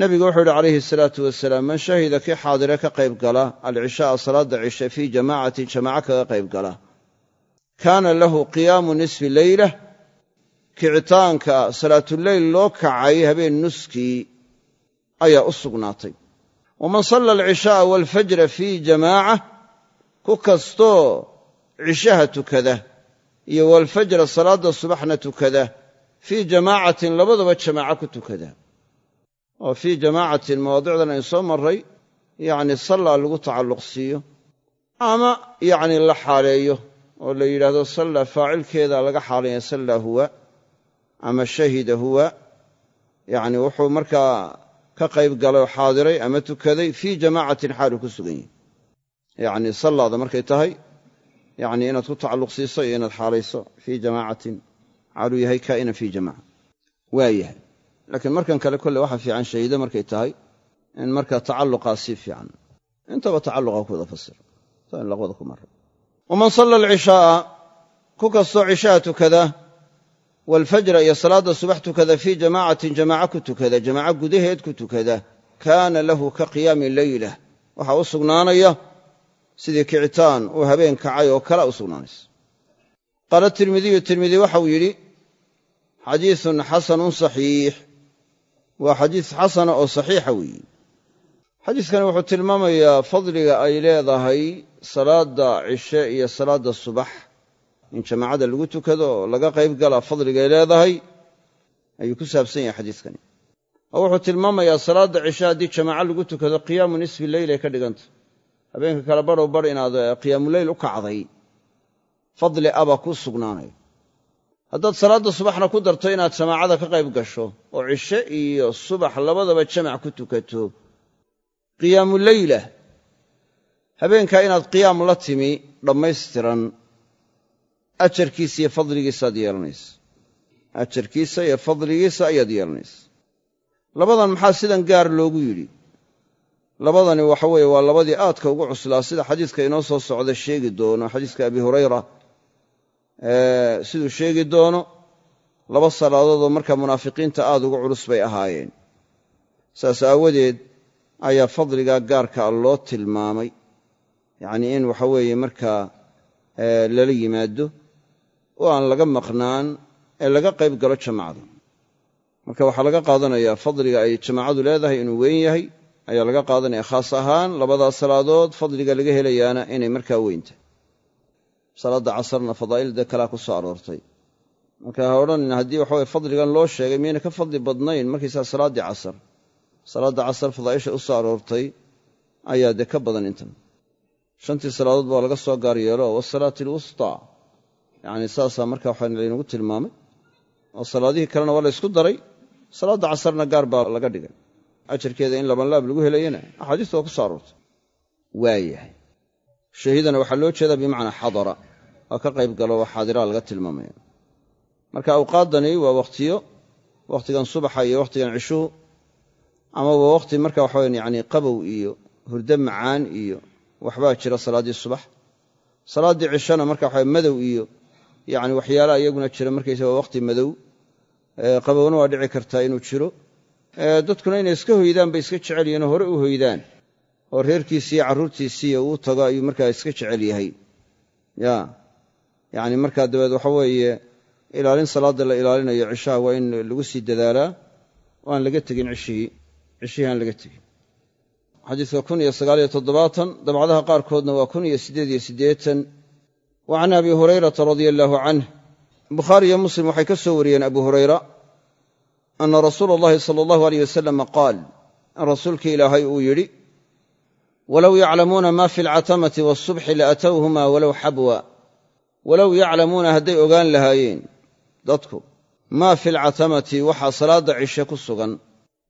nebigu wuxuu yidhi calayhi asalaatu wasalaam man shahida kii xaadire ka qayb gala alcishaaa salaadda cishe fii jamaacatin jamaaco kaga qayb gala kaana lahu qiyaamu nisfi leyla kicitaanka salaatuleyl loo kacay habeen nuskii ayaa u sugnaatay waman salla alcishaaa waalfajra fii jamaaca ku kastoo cishaha tukada iyo waalfajra salaadda subaxna tukada fii jamaacatin labadaba jamaaco ku tukada oo fii jamaacatin mawaadicdan ay soo marray yacni sallaa lagu tacalluqsiiyo ama yacni la xaaleeyo oo la yidhaahdo sallaa faacilkeedaa laga xaaleeya sallaa huwa ama shahida huwa yacni wuxuu markaa ka qayb galay oo xaadiray ama tukaday fii jamaacatin xaalu ku sugan yihi yacnii sallaada markay tahay yacnii inaad ku tacalluq siiso iyo inaad xaalayso fii jamaacatin xaaluu yahay kaa'inan fii jamaaca waa yahay laakiin markan kale kolle waxaa fiican shahiide markay tahay in markaa tacalluqaa sii fiican intaba tacalluqa ku wada fasir taa in ku maray waman salla alcishaaa ku kastoo cishaha tukada waalfajra iyo salaadda subax tukada fii jamaacatin jamaac ku tukada jamaaco gudaheed ku tukada kaana lahu ka qiyaami leyla waxaa u sugnaanaya sidii kicitaan uu habeen kacay oo kala u sugnaanaysa qaala tirmidiyu tirmidi waxau yidhi xadiisun xasanun saxiix waa xadiid xasana oo saxiixa weeye xadiiskani wuxuu tilmaamayaa fadliga ay leedahay salaadda cishe iyo salaadda subax in jamaacada lagu tukado oo laga qayb galaa fadligay leedahay ayuu ku saabsan yahay xadiidkani oo wuxuu tilmaamayaa salaadda cishe haddii jamaaco lagu tukado qiyaamu nisfi leyl ay ka dhigantah habeenka kale badhow badh inaad eh, qiyaamuleyl u kacday fadli abaa ku sugnaanayo haddaad salaadda subaxna ku darto inaad jamaacada ka qayb gasho oo cishe iyo subax labadaba jamac ku tukato qiyaamuleyla leyla habeenkaa inaad qiyaam la timi dhammaystiran ajarkiisa iyo fadligiisa aad yeelanaysa ajarkiisa iyo fadligiisa ayaad yeelanaysa labadan maxaa sidan gaar loogu yidhi labadani waxa weeye waa labadii aadka ugu cuslaa sida xadiiska inoo soo socda sheegi doono xadiiska abi hurayra siduu sheegi doono laba salaadoodoo markaa munaafiqiinta aad ugu culus bay ahaayeen saas aawadeed ayaa fadligaa gaarkaa ah loo tilmaamay yacnii in waxa weeye markaa lala yimaado oo aan laga maqnaan ee laga qayb galo jamacada marka waxaa laga qaadanayaa fadliga ay jamaacadu leedahay inuu weyn yahay ayaa laga qaadanaya khaas ahaan labadaa salaadood fadliga laga helayaana inay markaa weyntahay salaadda casarna fadaa'ilda kalaa ku soo aroortay marka ha haddii waxa waxaweye fadligan loo sheegay miyayna ka fadli badnayn markiisaa salaaddii casar salaadda casar fadaa'isha u soo aroortay ayaa dee ka badan intan shantii salaadood baa laga soo gaar yeelo wasalaati alwustaa yani saasaa marka waxa laynagu tilmaamay oo salaadihii kalena waa laysku daray salaadda casarna gaar baa laga dhigay ajarkeeda in labanlaab lagu helayana axaadiista waa ku soo aroortay waayahay shahidana waxaa loo jeedaa bimacnaa xadara waa ka qayb galo waa xaadiraa laga tilmaamaya marka awqaadani waa wakhtiyo wakhtigan subaxa iyo wakhtigan cishuhu ama waa marka waxa yani qabow iyo hurdo macaan iyo waxbaa jira salaaddii subax salaaddii cishana marka waxa madow iyo yacni waxyaala iyaguna jira markaysa markaysaga waqti madow qabowna waa dhici kartaa inuu jiro dadkuna inay iska hoydaan bay iska jecel yihin hore u hoydaan oo reerkiisiiyo carruurtiisiiy uu tago ayuu markaa iska jecel yahay ya yani markaa dabeed waxa weeye ilaalin salaadda la ilaalinayo cishaha waa in lagu sii dadaalaa oo aan laga tegin cishihii cishihii aan laga tegin xadiidka kun iyo sagaaliyo toddobaatan dabcadaha qaarkoodna waa kun iyo siddeed iyo siddeetan wa can abi hurayrata radia allaahu canh bukhaari iyo muslim waxay ka soo wariyeen abu hurayra ana rasuula allahi sala allahu aleyh wasalama qaal rasuulkii ilaahay uu yidhi walow yaclamuuna ma fi alcatamati waasubxi laatowhuma walow xabwa walow yaclamuuna hadday ogaan lahaayeen dadku maa fi alcatamati waxaa salaadda cishe ku sugan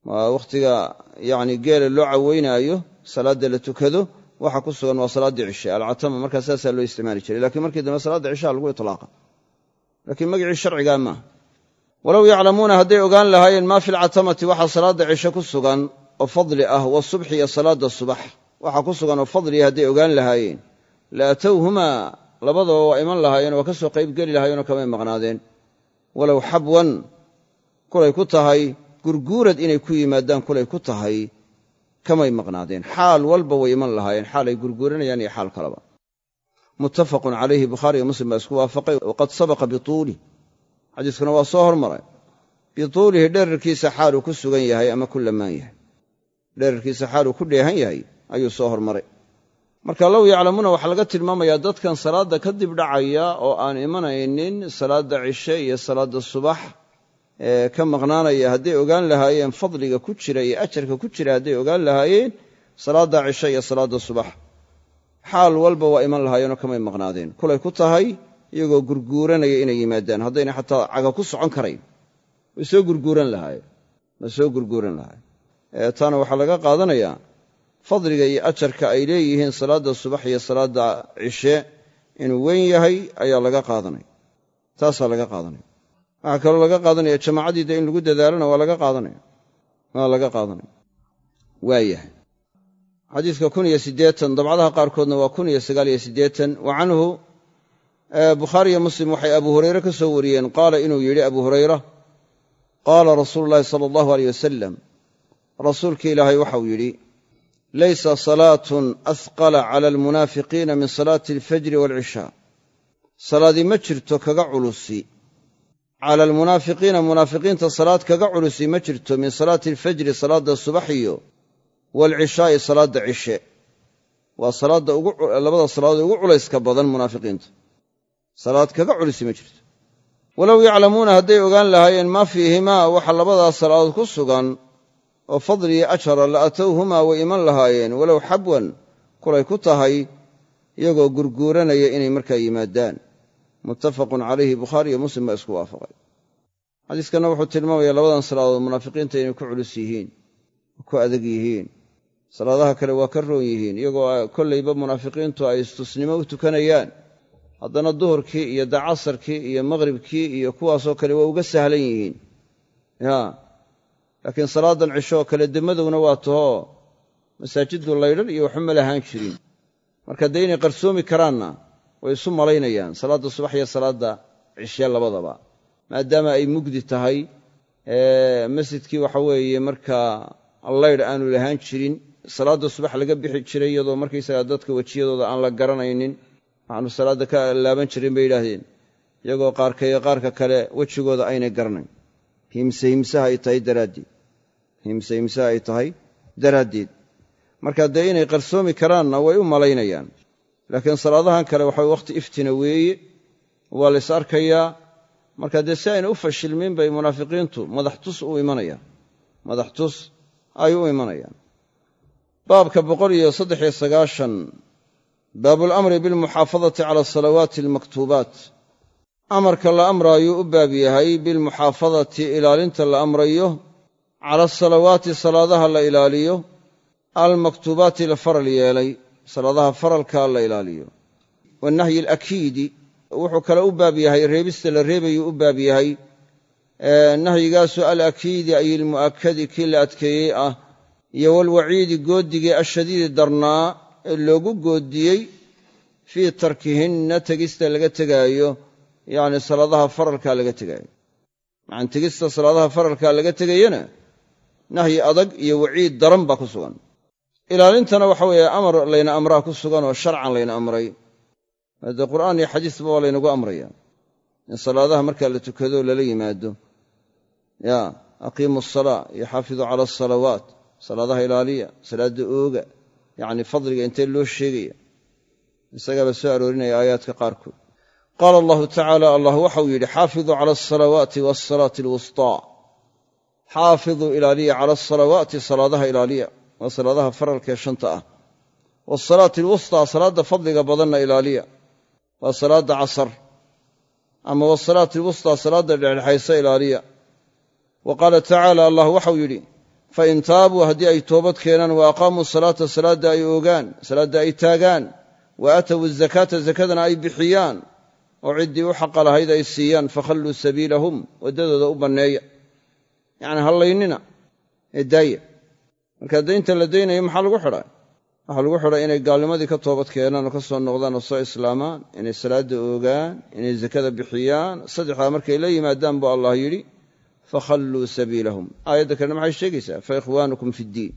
waa wakhtiga yacni geela loo caweynaayo salaadda la tukado waxa ku sugan waa salaadii cishe alcatama markaa saasaa loo isticmaali jiray laakiin markii dambe salaadda cishaha lagu itlaaqa laakiin magicii sharcigaa maaha walow yaclamuuna hadday ogaan lahaayeen maa fi lcatamati waxaa salaadda cishe ku sugan oo fadli ah wasubxi iyo salaadda subax waxaa ku sugan oo fadliya ah hadday ogaan lahaayeen la atowhumaa labadaba waa iman lahaayeen waa ka soo qaybgeli lahaayeenoo kamay maqnaadeen walow xabwan kulay ku tahay gurguurad inay ku yimaadaan kulay ku tahay kamay maqnaadeen xaal walba way iman lahaayeen xaal ay gurguuranayaan iyo xaal kaleba mutafaqun calayhi bukhaariiyo muslim baa isku waafaqay waqad sabaqa bituulih xadiiskuna waa soo hormaray bituulihi dherarkiisa xaaluu ku sugan yahay ama ku lamaan yahay dherarkiisa xaaluu ku dheehan yahay ayuu soo hormaray marka low yaclamuuna waxaa laga tilmaamayaa dadkan salaadda ka dib dhacaya oo aan imanaynin salaadda cishe iyo salaadda subax ee ka maqnaanaya hadday ogaan lahaayeen fadliga ku jira iyo ajarka ku jira hadday ogaan lahaayeen salaadda cisho iyo salaadda subax xaal walba waa iman lahaayeenoo kamay maqnaadeen kulay ku tahay iyagoo gurguuranaya inay yimaadaan haddayna xataa caga ku socon karayn way soo gurguuran lahaayeen way soo gurguuran lahaayen ee taana waxaa laga qaadanayaa fadliga iyo ajarka ay leeyihiin salaadda subax iyo salaadda cishe inuu weyn yahay ayaa laga qaadanaya taasaa laga qaadanaya waxaa kaloo laga qaadanaya jamaacadiida in lagu dadaalona waa laga qaadanaya waa laga qaadanaya waayahay xadiidka kun iyo siddeetan dabcadaha qaarkoodna waa kun iyo sagaal iyo siddeetan wa canhu bukhaari iyo muslim waxay abu hurayre ka soo wariyeen qaala inuu yidhi abu hurayra qaala rasuulu llaahi sala allahu aleyh wasalam rasuulka ilaahay waxau yidhi laysa salaatun ahqala cala almunaafiqiina min salaati alfajri waalcishaa salaadii ma jirto kaga culusi cala almunaafiqiina munaafiqiinta salaad kaga culusi ma jirto min salaati alfajri salaadda subax iyo waalcishaa'i salaadda cishe waa salaadalabada salaadood ugu culayska badan munaafiqiinta salaad kaga culisi ma jirto walow yaclamuuna hadday ogaan lahaayeen maa fiihimaa waxa labadaa salaadood ku sugan oo fadli iyo ajara la atowhumaa way iman lahaayeen walow xabwan kulay ku tahay iyagoo gurguuranaya inay markaa yimaadaan muttafaqun calayhi bukhaari iyo muslim baa isku waafaqay xadiiskanna wuxuu tilmaamayaa labadan salaadood munaafiqiinta inay ku culus yihiin ku adag yihiin salaadaha kale waa ka roon yihiin iyagoo kollayba munaafiqiintu ay istusnimo u tukanayaan haddana duhurkii iyo dacasarkii iyo maqribkii iyo kuwaasoo kale waa uga sahlan yihiin ya laakiin salaadan cishoo kale demadowna waa tahoo masaajiddu laydhan iyo waxba ma lahaan jirin marka dee inay qarsoomi karaanna way isu malaynayaan salaadda subax iyo salaadda cishe labadaba maadaama ay mugdi tahay masjidkii waxa weeye markaa allaydh aanu lahaan jirin salaadda subax laga bixi jiray iyadoo markaysaga dadka wejiyadooda aan la garanaynin waxaanu salaadda ka laaban jirin bay yidhaahdeen iyagoo qaarkaiyo qaarka kale wejigooda aynay garanayn himsehimsaha ay tahay daraaddeed himsehimsaha ay tahay daraaddeed marka dee inay qarsoomi karaanna way u malaynayaan laakiin salaadahan kale waxa wakhti iftina weeye waa lays arkayaa marka dee si ayna u fashilmin bay munaafiqiintu madax tus u imanayaan madax tus ay u imanayaan baabka boqol iyo saddexiyo sagaashan baabulamri bilmuxaafadati cala asalawaati almaktuubaat amarka la amraayuu u baab yahay bilmuxaafadati ilaalinta la amrayo cala asalawaati salaadaha la ilaaliyo almaktuubaati la faral yeelay salaadaha faralkaa la ilaaliyo wanahyi alakiidi wuxuu kale u baab yahay reebista la reebayuu u baab yahay nahyigaasu alakiidi ay ilmu'akadi kii la adkeeyey ah iyo walwaciidi gooddigii ashadiidi darnaa ee loogu goodiyey fii tarkihinna tegista laga tegaayo yacni salaadaha faralkaa laga tegaayo macan tegista salaadaha faralkaa laga tegayana nahyi adag iyo waciid daran baa ku sugan ilaalintana waxa weeye amar layna amraa ku sugan oo sharcan layna amray dee qur'aan iyo xadiisba waa laynagu amraya in salaadaha markaa la tukado lala yimaado ya aqiimu asalaa iyo xaafiduu cala asalawaat salaadaha ilaaliya salaadda ooga yacni fadliga intee loo sheegaya isagaaba soo aroorinaya aayaadka qaarkood qaala allahu tacaala allah waxau yidhi xaafiduu cala asalawaati waasalaati alwustaa xaafiduu ilaaliya cala asalawaati salaadaha ilaaliya waa salaadaha faralka shanta ah wasalaati alwustaa salaadda fadliga badanna ilaaliya waa salaadda casar ama wasalaati alwustaa salaadda dhexdhexaysa ilaaliya wa qaala tacaala allah waxau yidhi fa in taabuu haddii ay toobad keenaan wa aqaamuu salaata salaadda ay oogaan salaadda ay taagaan wa aatow azakaata sakadana ay bixiyaan oo ciddii u xaqa lahayd ay siiyaan fakhalluu sabiilahum waddadooda u banneeya yacni hallaynina ee daaya marka daynta la daynayo maxaa lagu xidha waxaa lagu xidha inay gaalnimadii ka toobad keenaan oo ka soo noqdaan oo soo islaamaan inay salaadda oogaan inay zakada bixiyaan saddexdaa markay la yimaadaan buu allah yidhi fakhalluu sabiilahum aayadda kalena maxay sheegaysaa fa ikhwaanukum fiddiin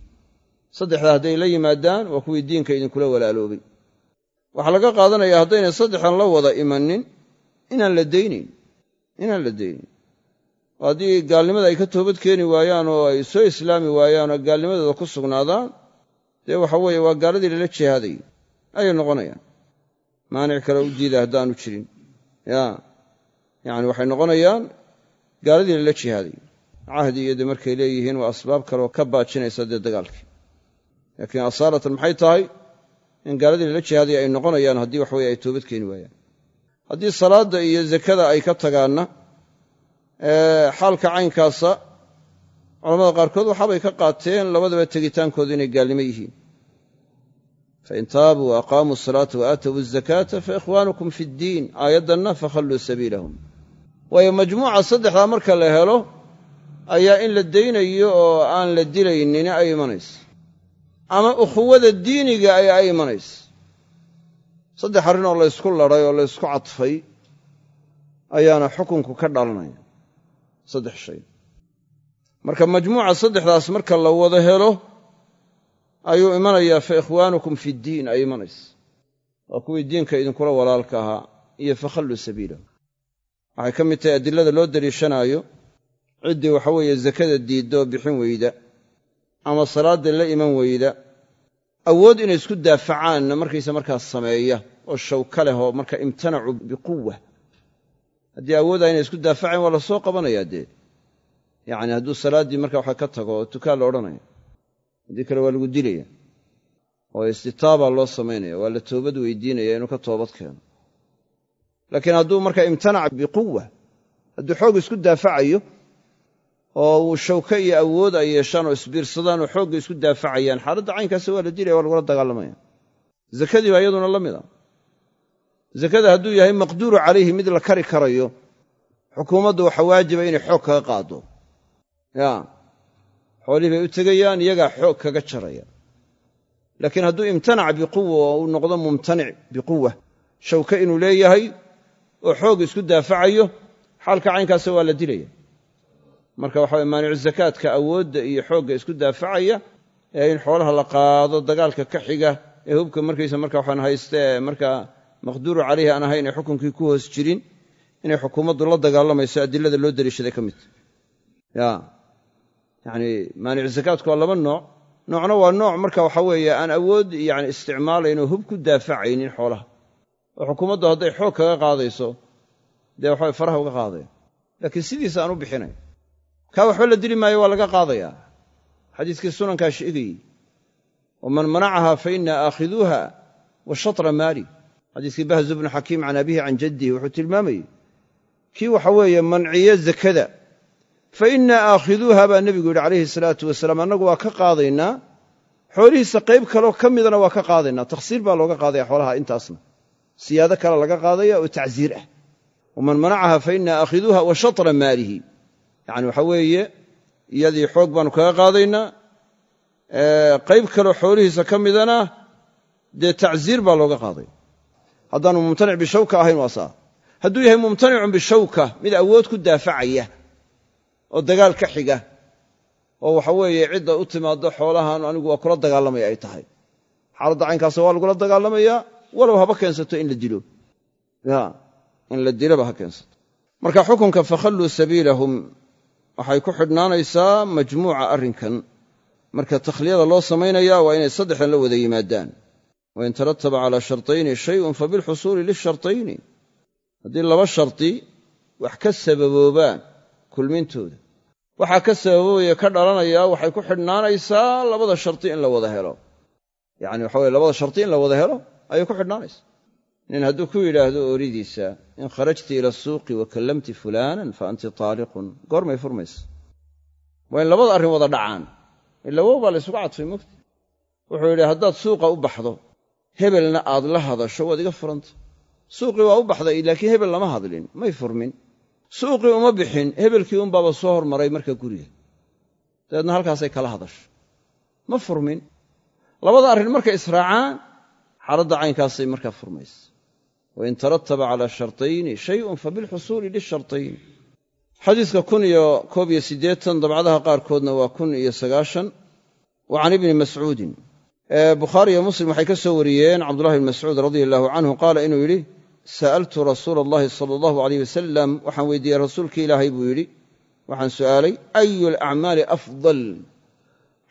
saddexdaa hadday la yimaadaan waa kuwii diinka idinkula walaaloobay waxaa laga qaadanayaa haddaynay saddexdan la wada imanin inaan la daynayn inaan la daynayn haddii gaalnimada ay ka toobad keeni waayaan oo ay soo islaami waayaan oo gaalnimadooda ku sugnaadaan dee waxa weeye waa gaaladii lala jihaaday ayay noqonayaan maanic kale u diida haddaanu jirin ya yacani waxay noqonayaan gaaladii lala jihaaday cahdi iyo dee markay leeyihiin waa asbaab kaleoo ka baajinaysa dee dagaalkii laakiin asaaratan maxay tahay in gaaladii lala jihaadaya ay noqonayaan haddii waxa waxaweye ay toobad keeni waayaan haddii salaadda iyo zakada ay ka tagaanna xaalka caynkaasa culamada qaarkood waxaabay ka qaateen labadaba tegitaankoodu inay gaalnimo yihiin fain taabuu wa aqaamuu asalaata wa aatowu azakaata fa ikhwaanukum fi ddiin aayaddanna fakhalluu sabiilahum waayo majmuuca saddexdaa marka la helo ayaa in la daynayo oo aan la dilaynin ay imanaysa ama ukhuwada diiniga ayaa ay imanaysa saddex arrin oo laysku ladhay oo laysku cadfay ayaana xukunku ka dhalanaya saddex shay marka majmuuca saddexdaas marka la wada helo ayuu imanayaa fa ikhwaanukum fiddiin ay imanaysa waa kuwii diinka idinkula walaalka ahaa iyo fakhalluu sabiilahu waxay ka mid tahay adilada loo dariishanaayo ciddii waxa weeye zakada oo bixin weyda ama salaadda la iman weyda awood inay isku daafacaanna markaysa markaas sameeya oo shawka leh oo marka imtanacuu biquwa haddii awooda inay isku daafacayn waa lasoo qabanayaa dee yacni hadduu salaaddii marka waxa ka tago oo tukaan la odhanaya haddii kale waa lagu dilaya oo istitaabaa loo samaynaya waa la toobad weydiinaya inuu ka toobad keeno laakiin hadduu marka imtanaca biquwa hadduu xoog isku daafacayo oo uu shawko iyo awood ay yeeshaan oo isbiirsadaan oo xoogga isku daafacayaan xaaladda caynkaasi waa la dilaya waa lagula dagaalamaya zakadii baa iyaduna la mid a zakada hadduu yahay maqduuru calayhi mid la kari karayo xukuumaddu waxa waajiba ah inay xoog kaga qaado ya xoolihii bay u tegayaan iyagaa xoog kaga jaraya laakiin hadduu imtanac biquwa oo uu noqdo mumtanic biquwa shawke inuu leeyahay oo xoog isku daafacayo xaalka caynkaasa waa la dilaya marka waxaway maanicu zakaadka awoodda iyo xoogga isku daafacaya ee in xoolaha la qaado dagaalka ka xiga ee hubka markaysa marka waxaan haystee markaa maqduuru calayhi aan ahay inay xukunkii ku hoos jirin inay xukuumaddu la dagaalamayso adilada loo deliishaday ka midta ya yani maanicu zakaadku waa laba nooc noocna waa nooc marka waxa weeye aan awood yani isticmaalaynoo hub ku daafacaynin xoolaha oo xukuumaddu hadday xoog kaga qaadayso dee waxa faraha uga qaadaya laakiin sidiisa aan u bixinay kaa waxba la dili maayo waa laga qaadayaa xadiiskii sunankaa sheegayey waman manacahaa fa inna aakhiduuha wa shatra maali xadiiskii bahz bnu xakiim can abihi can jaddihi wuxuu tilmaamayey kii waxa weeye manciye zakada fa innaa aakhiduuha baa nebigu yidhi calayhi salaatu wasalaam annagu waa ka qaadaynaa xoolihiisa qayb kaloo ka midana waa ka qaadaynaa takhsiir baa looga qaadaya xoolaha intaasna siyaado kale laga qaadaya oo tacsiir ah waman manacaha fa innaa aakhiduuha wa shatra maalihi yacni waxa weeye iyadii xoog baanu kaga qaadaynaa qayb kaleo xoolihiisa ka midana dee tacsiir baa looga qaadaya haddaanu mumtanic bishawka ahayn waa saa hadduu yahay mumtanicun bishawka mid awood ku daafacaya oo dagaal ka xiga oo waxa weeye cidda u timaado xoolahan anigu waa kula dagaalamaya ay tahay xaaladda caynkaas waa lagula dagaalamayaa walow haba keensato in la dilo in la dilaba ha keensato marka xukunka fakhalluu sabiilahum waxay ku xidhnaanaysaa majmuuca arrinkan marka takhliyada loo samaynayaa waa inay saddexdan la wada yimaadaan wain tarataba cala shartayni shayun fabilxusuuli lishartayni haddii laba shardi wax ka sababoobaan kulmintooda waxaa ka sababoobaya ka dhalanaya waxay ku xidhnaanaysaa labada shardi in la wada helo yacni waxa weye labada shardi in la wada helo ayay ku xidhnaanaysaa nin hadduu ku yidhaahdo ooridiisa in kharajti ila suuqi wa kallamti fulaanan fa anti taaliqun goormay furmaysa waa in labada arrin wada dhacaan ilawowbaa la ysugu cadfay mugti wuxuu yidhi haddaad suuqa u baxdo hebelna aad la hadasho waad iga furanta suuqii waa u baxday laakiin hebel lama hadlin may furmin suuqii uma bixin hebelkii unbaaba soo hormaray marka guriga dabeedna halkaasay kala hadasho ma furmin labada arrin markay israacaan xaladda caynkaasay markaa furmaysa wain tarataba calaa shartayni shayun fabilxusuuli lishartayni xadiiska kunyo koob iyo siddeetan dabcadaha qaarkoodna waa kun iyo sagaashan wa ibni mascuudin bukhaariiyo muslim waxay ka soo wariyeen cabdullahi bn mascuud radi allahu canhu qaala inuu yidhi sa'altu rasuula allahi sala allahu alayh wasalam waxaan weydiiyey rasuulkii ilaahay buu yidhi waxaan su'aalay ayu alacmaali afdal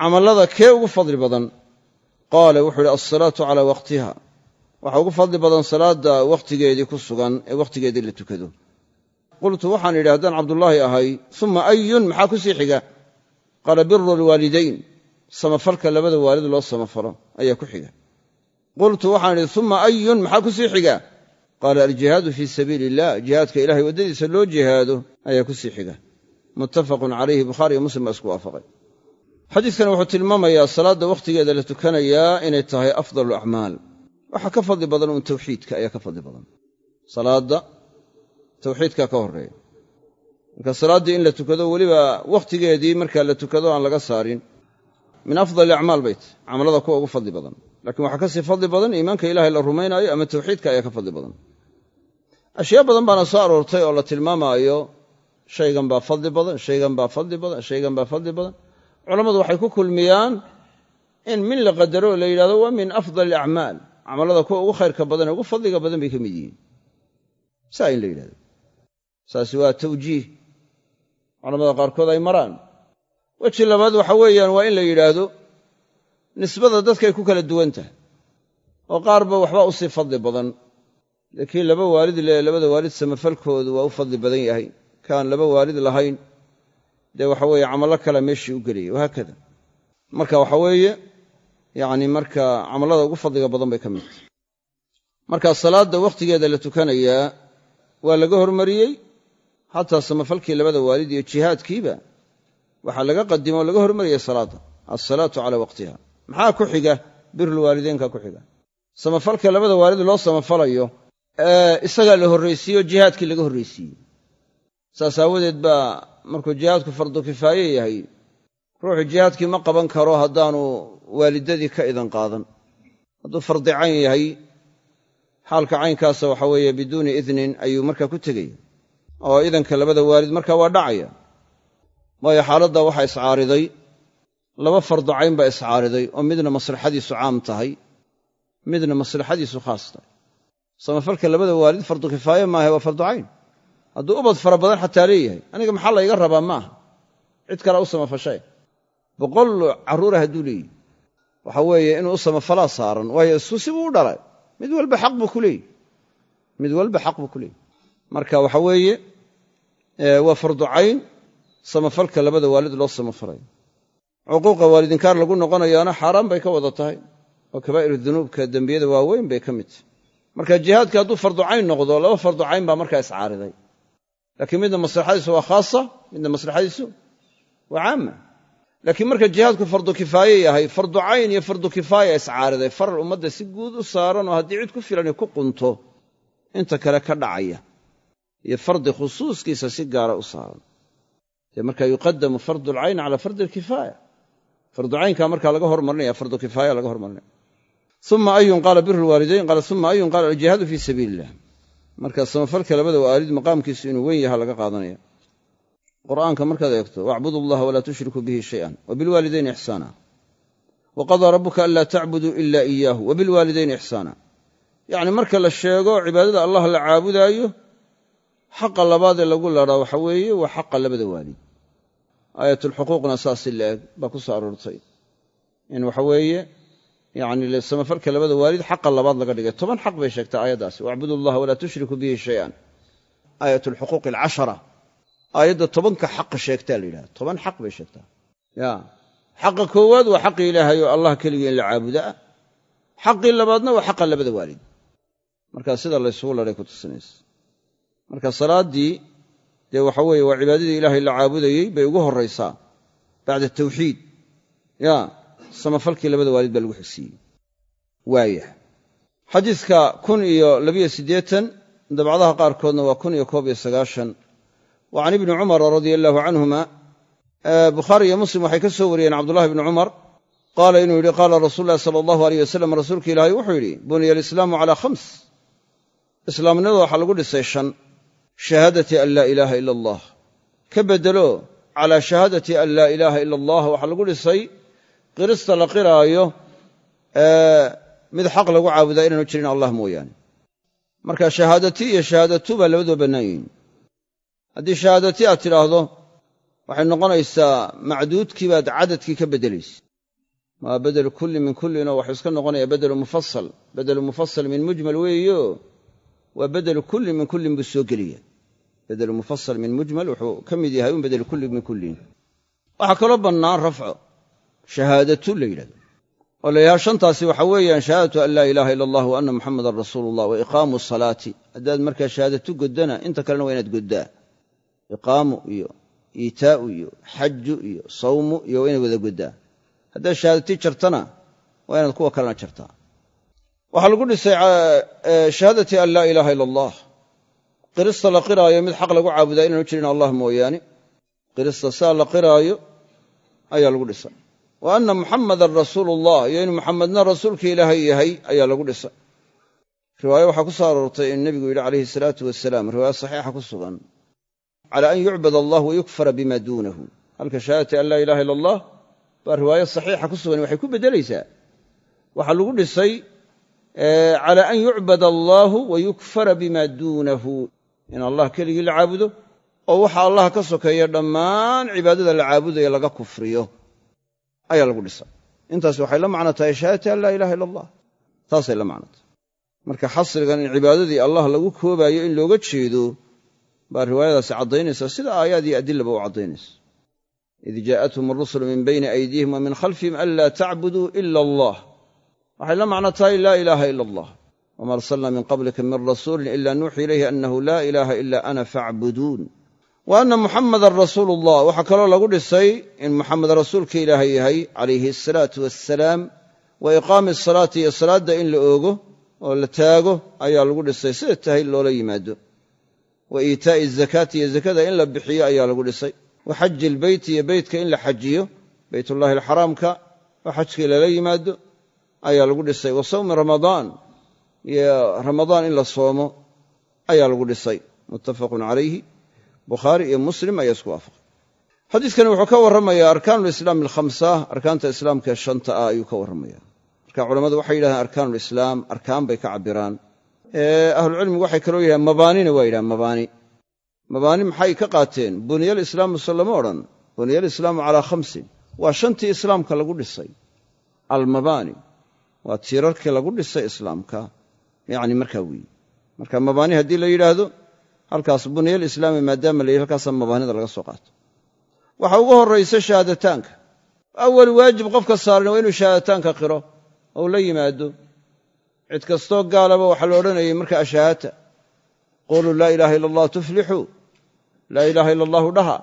camallada kee ugu fadli badan qaala wuxuu yidhi alsalaatu calaa waqtiha waxa ugu fadli badan salaadda wakhtigeedii ku sugan ee wakhtigeedii la tukado qultu waxaan idhi haddaan cabdullaahi ahay uma ayun maxaa ku sii xiga qaala biru alwaalidayn samafalka labada waalid loo samafalo ayaa ku xiga qultu waxaan idhi uma ayun maxaa ku sii xiga qaala aljihaadu fii sabiili illah jihaadka ilahay waddadiisa loo jihaado ayaa ku sii xiga muttafaqun calayhi bukhaariyo muslim baa isku waafaqay xadiidkan wuxuu tilmaamayaa salaadda wakhtigeeda la tukanayaa inay tahay afdalu acmaal waxaa ka fadli badan uun tawxiidka ayaa ka fadli badan salaadda tawxiidka ka horreeya marka salaaddii in la tukado weliba wakhtigeedii markaa la tukado aan laga saarin min afdal acmaal bay tahy camalada kuwa ugu fadli badan laakiin waxaa kasii fadli badan iimaanka ilaahay la rumaynaayo ama tawxiidka ayaa ka fadli badan ashyaa badan baana soo aroortay oo la tilmaamaayo shaygan baa fadli badan shaygan baa fadli badan shaygan baa fadli badan culammadu waxay ku kulmiyaan in min la qadaro la yidhahdo waa min afdali acmaal camallada kuwa ugu khayrka badan ee ugu fadliga badan bay ka mid yihiin saa in la yidhahdo saasi waa tawjiih culamada qaarkood ay maraan weji labaad waxa weeyaan waa in la yidhaahdo nisbada dadkay ku kala duwan tahay oo qaarba waxba usii fadli badan dee kii laba waalid le labada waalid samafalkoodu waa u fadli badan yahay kaaan laba waalid lahayn dee waxa weeye camallo kale meeshii u gelaya wahaakada marka waxa weeye yacni markaa camallada ugu fadliga badan bay ka mid tahay marka salaadda wakhtigeeda la tukanayaa waa laga hormariyey xataa samafalkii labada waalid iyo jihaadkiiba waxaa laga qadimo oo laga hormaraya salaada alsalaatu calaa waqtiha maxaa ku xiga birulwaalideynka ku xiga samafalka labada waalid loo samafalayo ee isagaa la horraysiiye jihaadkii laga horraysiiyey saas aawadeed baa markuu jihaadku fardu kifaaye yahay ruuxu jihaadkii ma qaban karo haddaanu waalidadii ka idan qaadan hadduu fardi cayn yahay xaalka caynkaasa waxa weeye biduuni idnin ayuu markaa ku tegaya oo idanka labada waalid markaa waa dhacaya waayo xaaladda waxaa iscaariday laba fardocayn baa iscaariday oo midna maslaxadiisu caam tahay midna maslaxadiisu khaas tahay samafalka labada waalid fardu kifaaya maaha waa farducayn hadduu ubad fara badan xataa leeyahay aniga maxaa layga rabaa maaha cid kalea u samafashay boqol caruura hadduu leeyihi waxa weeye inuu u samafalaa saaran waayo isu sibuu u dhalay mid walba xaq buu ku leeyihi mid walba xaq buu ku leeyihi marka waxa weeye waa farducayn samafalka labada waalid loo samafalayo cuquuqa waalidinkaar lagu noqonayaana xaaraan bay ka wada tahay oo kabaa'iru dunuubka dembiyada waaweyn bay ka mid tahay marka jihaadka hadduu farducayn noqdo laba farducayn baa markaa iscaariday laakiin midna maslaxadiisu waa khaasa midna maslaxadiisu waa caama laakiin marka jihaadku fardu kifaaye yahay fardu cayn iyo fardu kifaaya iscaariday farar ummadda si guud u saaran oo haddii cid ku filani ku qunto inta kale ka dhacaya iyo fardi khusuuskiisa si gaara u saaran dee marka yuqadamu fardu alcayn cala fardi alkifaaya farducaynka marka laga hormarinaya fardukifaaya laga hormarinaya uma ayun qaala biru lwaalidayn qaala uma ayun qaala aljihaadu fii sabiili illah marka samafalka labada waalid maqaamkiisu inuu weyn yaha laga qaadanaya qur'aanka markaad eegto wacbudu allaha walaa tushrikuu bihi shayan wabilwaalidayni ixsaana waqadaa rabuka anlaa tacbuduu ila iyaahu wabilwaalidayni ixsaana yacni marka la sheego cibaadada allah la caabudaayo xaqa labaadee lagu laraa waxa weeye waa xaqa labada waalid aayatulxuquuqna saasi laeg baa ku soo aroortay in waxa weeye yacni samafalka labada waalid xaqa labaad laga dhigay toban xaq bay sheegtaa aayaddaasi wacbudu llaha walaa tushriku bihi shay-an aayat alxuquuq alcashara aayadda tobanka xaqa sheegtaa la yidhaha toban xaq bay sheegtaa ya xaqa koowaad waa xaqii ilaahay oo allah keligii in la caabuda ah xaqii labaadna waa xaqa labada waalid markaa sida laysugu ladhay ku tusinaysa marka salaadii dee waxa weeye waa cibaadadii ilaahay la caabudayey bay ugu horraysaa bacda tawxiid ya samafalkii labada waalid baa lagu xigsiiyey waayah xadiidka kun iyo labiyo siddeetan dabcadaha qaarkoodna waa kun iyo koob iyo sagaashan wa can ibni cumara radia allaahu canhuma bukhaari iyo muslim waxay ka soo wariyeen cabdullahi ibni cumar qaala inuu yidhi qaala rasuul ulahi sala allahu aleyh wasalam rasuulka ilaahay wuxuu yidhi buniya alislaamu calaa khams islaamnimada waxaa lagu dhisay shan shahaadati an laa ilaaha ila allah ka beddelo calaa shahaadati an laa ilaaha ila allah waxaa lagu dhisay qirista la qiraayo mid xaq lagu caabudaa inaanu jirin allah mooyaane marka shahaadati iyo shahaadatu baa labadoo bannaan yihin haddii shahaadati aad tidhaahdo waxay noqonaysaa macduudkii baad cadadkii ka beddelaysa maa bedelu kulli min kullinoo waxuu iska noqonayaa bedelu mufasal bedelu mufasal min mujmal weeyo waa bedelu kullin min kullin buu soo gelaya bedelu mufasal min mujmal wuxuu ka mid yahay un bedelu kullin min kullin waxaa kaloo bannaan rafco shahaadatu la yidhahdo oo la yidhaha shantaasi waxa weeyaan shahaadatu an laa ilaaha ila allah wa anna muxamadan rasuuluullah wa iqaamu salaati haddaad markaa shahaadatu goddana inta kalena waa inaad goddaa iqaamu iyo iitaa'u iyo xaju iyo sawmu iyo waa inaad wada goddaa haddaad shahaadatii jartana waa inaad kuwa kalena jartaa waxaa lagu dhisay shahaadati an laa ilaaha ila allah qirista la qiraayo mid xaq lagu caabudaa inaanu jirin allah mooyaane qirista saa la qiraayo ayaa lagu dhisay wa anna muxammadan rasuuluullah iyo inuu muxammadna rasuulka ilaahay yahay ayaa lagu dhisay riwaayo waxaa ku soo aroortay in nebigu yidhi calayhi salaatu wasalaam riwaayo saxiixa ku sugan calaa an yucbad allah wayukfara bima duunahu halka shahaadati an laa ilaha ila allah baa riwaayo saxiixa ku sugan waxay ku beddelaysaa waxaa lagu dhisay calaa an yucbad allaahu wa yukfara bima duunahu in allah keligii la caabudo oo waxa allah ka sokeeya dhammaan cibaadada la caabudaya laga kufriyo ayaa lagu dhisa intaas waxay la macno tahay shahaadati an laa ilaha ila allah taasay la macno tahay marka xasrigan in cibaadadii allah lagu koobaayo in looga jeedo baa riwaayadaasi caddaynaysa sida aayaadii adilaba u caddaynaysa id jaa'athum arusulu min bayni aydiihim wa min khalfihim an laa tacbuduu ila allah waxay la macno tahay laa ilaaha ila allah wama arsalna min qablika min rasuulin ila nuuxi ilayhi annahu laa ilaaha ila ana faacbuduun wa anna muxammadan rasuulu allah waxaa kaloo lagu dhisay in muxamed rasuulka ilaaha yahay calayhi asalaatu wassalaam wa iqaami asalaati iyo salaadda in la oogo oo la taago ayaa lagu dhisay sida tahay loola yimaado wa iitaa'i azakaati iyo zakada in la bixiyo ayaa lagu dhisay wa xaji ilbeyti iyo beytka in la xajiyo beytullaahi alxaraamka oo xajkii lala yimaado ayaa lagu dhisay wa sawmi ramadaan iyo ramadaan in la soomo ayaa lagu dhisay muttafaqun calayhi bukhaari iyo muslim ayaa isku waafaqay xadiidkani wuxuu ka warramayaa arkaanulislaam alkhamsa arkaanta islaamka ee shanta ah ayuu ka warramaya marka culammadu waxay yidhahdeen arkaanulislaam arkaan bay ka cabiraan ahlucilmigu waxay kaloo yidhahen mabaanina waa yidhahan mabaani mabaani maxay ka qaateen buniya alislaamu se lama odhan buniya alislaamu calaa khamsin waa shantii islaamka lagu dhisay almabaani waa tiirarkii lagu dhisay islaamka yacni marka weeye marka mabaani haddii la yidhaahdo halkaas buniyal islaami maadaama la yidhi halkaasaa mabaanida laga soo qaato waxa ugu horraysa shahaadataanka awal waajib qofka saaran waa inuu shahaadataanka qiro ou la yimaado cid kastoo gaalaba waxaa la odhanayay marka ashahaata quuluu laa ilaaha ila allah tuflixuu laa ilaaha ila allahu dhaha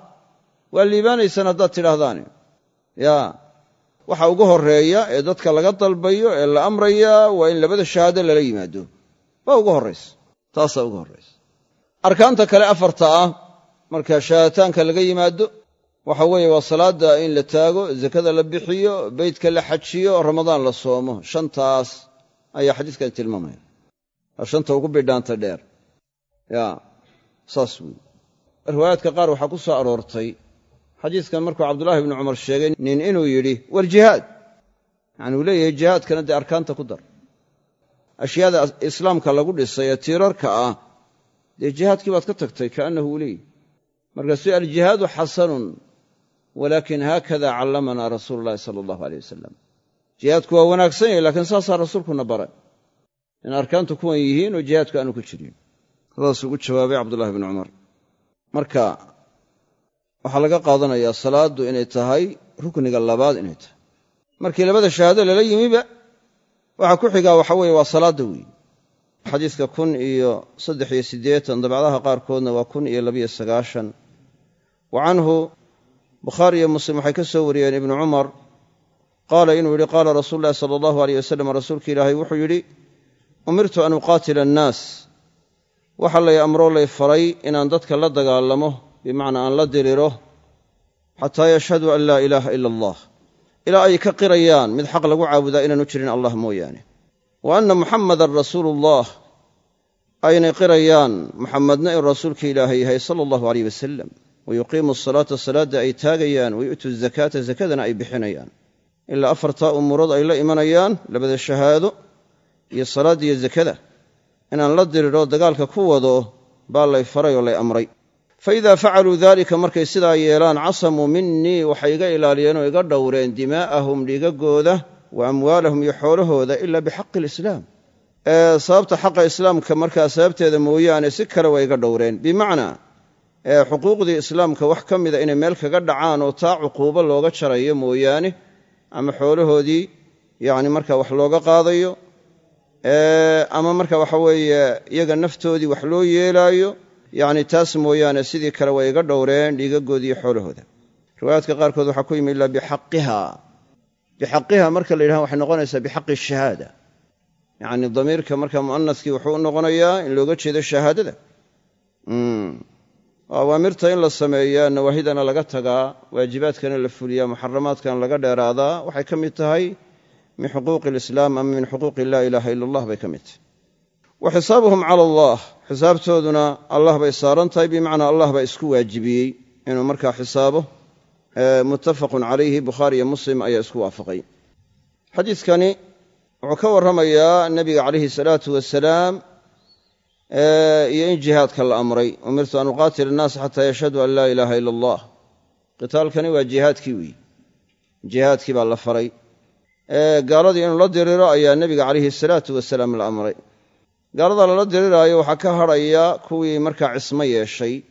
waa liibaanaysaan haddaad tidhaahdaane yaa waxa ugu horeeya ee dadka laga dalbayo ee la amrayaa waa in labada shahaado lala yimaado waa ugu horraysa taasaa ugu horraysa arkaanta kale afarta ah marka shahaadataanka laga yimaado waxa weeye waa salaadda in la taago zakada la bixiyo beydka la xajiyo ramadaan la soomo shantaas ayaa xadiidkan tilmaamaya waa shanta ugu bidhaanta dheer yaa saas weeye riwaayaadka qaar waxaa ku soo aroortay xadiiskan markuu cabdulaahi ibnu cumar sheegay nin inuu yidhi war jihaad yacni uu leeyahay jihaadkana dee arkaanta ku dar ashyaada islaamka lagu dhisay ee tiirarka ah dee jihaadkii baad ka tagtay kaannahu uu leeyahy markaasuu aljihaadu xasanun walaakin haakada callamanaa rasuulu llaahi sala allahu aleyh wasalam jihaadku waa wanaagsan yahay laakiin saasaa rasuulkuna baray in arkaantu kuwan yihiin oo jihaadku aanu ku jirin sadaasuu ugu jawaabay cabdullahi bnu cumar marka waxaa laga qaadanayaa salaaddu inay tahay rukniga labaad inay tahay markii labada shahaado lala yimiba waxaa ku xigaa waxa weeye waa salaadda weeye xadiidka kun iyo saddex iyo siddeetan dabcdaha qaarkoodna waa kun iyo labaiyo sagaashan wa canhu bukhaari iyo muslim waxay ka soo wariyeen ibnu cumar qaala inuu yidhi qaala rasuulu ulahi sala allahu aleyh wasalam rasuulka ilaahay wuxuu yidhi umirtu an uqaatila annaas waxa lay amroo lay faray inaan dadka la dagaalamo bimacnaa aan la diriro xataa yashhadu an laa ilaaha ila allah ilaa ay ka qirayaan mid xaq lagu caabudaa inaanu jirin allah mooyaane wa anna muxammadan rasuuluullah aynay qirayaan muxammadna in rasuulka ilaaha yahay sala allahu aleyh wasalam wayuqiimu asalaata salaadda ay taagayaan wa yu'tuu zakaata zakadana ay bixinayaan ilaa afartaa umuurood ay la imanayaan labada shahaado iyo salaadda iyo zakada inaan la diriro dagaalka ku wado baa lay faray oo lay amray fa facaluu dalika markay sidaa yeelaan casamuu minii waxay iga ilaaliyeen oo iga dhowreen dimaa'ahum dhigagooda wa amwaalahum iyo xoolahooda ilaa bixaqi lislaam sababta xaqa islaamka markaa sababteeda mooyaane si kale way iga dhowreen bimacnaa xuquuqdii islaamka wax ka mida inay meel kaga dhacaan oo taa cuquubo looga jarayo mooyaane ama xoolahoodii yacni marka wax looga qaadayo ama marka waxa weeye iyaga naftoodii wax loo yeelaayo yacni taas mooyaane sidii kale way iga dhowreen dhiigagoodiiyo xoolahooda riwaayaadka qaarkood waxaa ku yimi ilaa bixaqiha bixaqiha marka la yidhaha waxay noqonaysaa bixaqi shahaada yacni damiirka marka mu'anaskii wuxuu u noqonayaa in looga jeedo shahaadada hmm. awaamirta in la sameeyaa nawaahidana laga tagaa waajibaadkana la fuliyaa muxaramaadkana laga dheeraadaa waxay ka mid tahay min xuquuqi alislaam ama min xuquuqi laa ilaaha ila allah bay ka mid tahay wa xisaabuhum cala allah xisaabtooduna allah bay saaran tahay bimacnaa allah baa isku waajibiyey inuu markaa xisaabo muttafaqun calayhi bukhaari iyo muslim ayaa isku waafaqay xadiidkani wuxuu ka warramayaa nebiga calayhi salaatu wasalaam iyo in jihaadka la amray umirtu an uqaatila annaasa xataa yashhaduu an laa ilaaha ila allah qitaalkani waa jihaadkii weeye jihaadkii baa la faray gaaladii inuu la diriiro ayaa nebiga calayhi salaatu wasalaam la amray gaalada lala diriraayo waxaa ka hadhaya kuwii markaa cismo yeeshay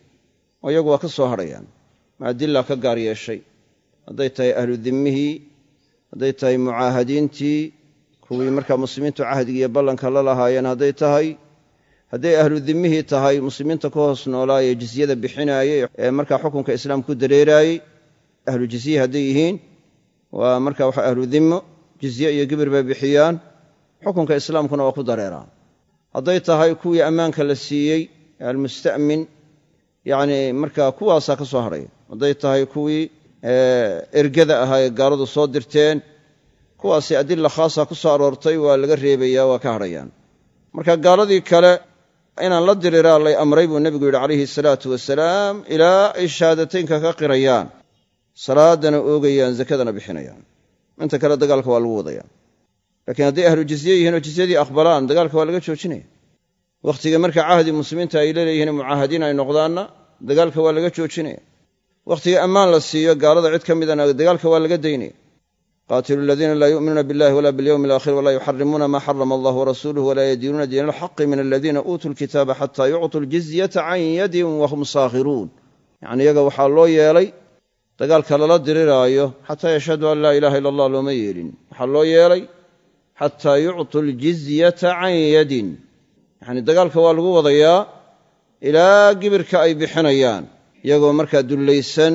oo iyagu waa ka soo hadhayaan maadilla ka gaar yeeshay hadday tahay ahlu dimmihii hadday tahay mucaahadiintii kuwii markaa muslimiintu cahdigiiyo ballanka la lahaayeen hadday tahay hadday ahlu tahay muslimiinta ku hoos noolaayee jizyada bixinaaya ee markaa xukunka islaam ku dareeraayey ahlu hadday yihiin waa markaa waxa ahlu jizye iyo gibir bay bixiyaan xukunka islaamkuna waa ku dareeraan hadday tahay kuwii ammaanka la siiyey almusta'min yacni markaa kuwaasaa ka soo hadhaya hadday tahay kuwii eh, ergada ahaa ee gaaladu soo dirteen kuwaasi adilla khaasa ku soo aroortay waa laga reebayaa waa ka hadhayaan marka gaaladii kale inaan la diriraa lay amray buu nebigu yidhi calayhi salaatu wasalaam ilaa ay shahaadateynka ka qirayaan salaadana oogayaan zakadana bixinayaan inta kale dagaalka waa lagu wadayaan lakiin hadday ahlu jizye yihiin oo jizyadii aqbalaan dagaalka waa laga joojinaya wakhtiga marka cahdi muslimiinta ay laleeyihiin mucaahadiin ay noqdaanna dagaalka waa laga joojinaya wakhtiga ammaan la siiyo gaalada cid ka midana dagaalka waa laga daynaya qaatilu aladiina laa yu'minuuna billahi wala bilyowmi alaakhir walaa yuxarimuuna maa xarama allah warasuuluhu walaa yadiinuuna diina alxaqi min aladiina uutuu lkitaaba xataa yuctuu ljizyata can yadin wahum saakhiruun yacni iyaga waxaa loo yeelay dagaalka lala diriraayo xataa yashhadu an laa ilaha ila allah looma yeelin waxaa loo yeelay xataa yuctu ljizyata can yadin yacnii dagaalka waa lagu wadayaa ilaa gibirka ay bixinayaan iyagoo markaa dullaysan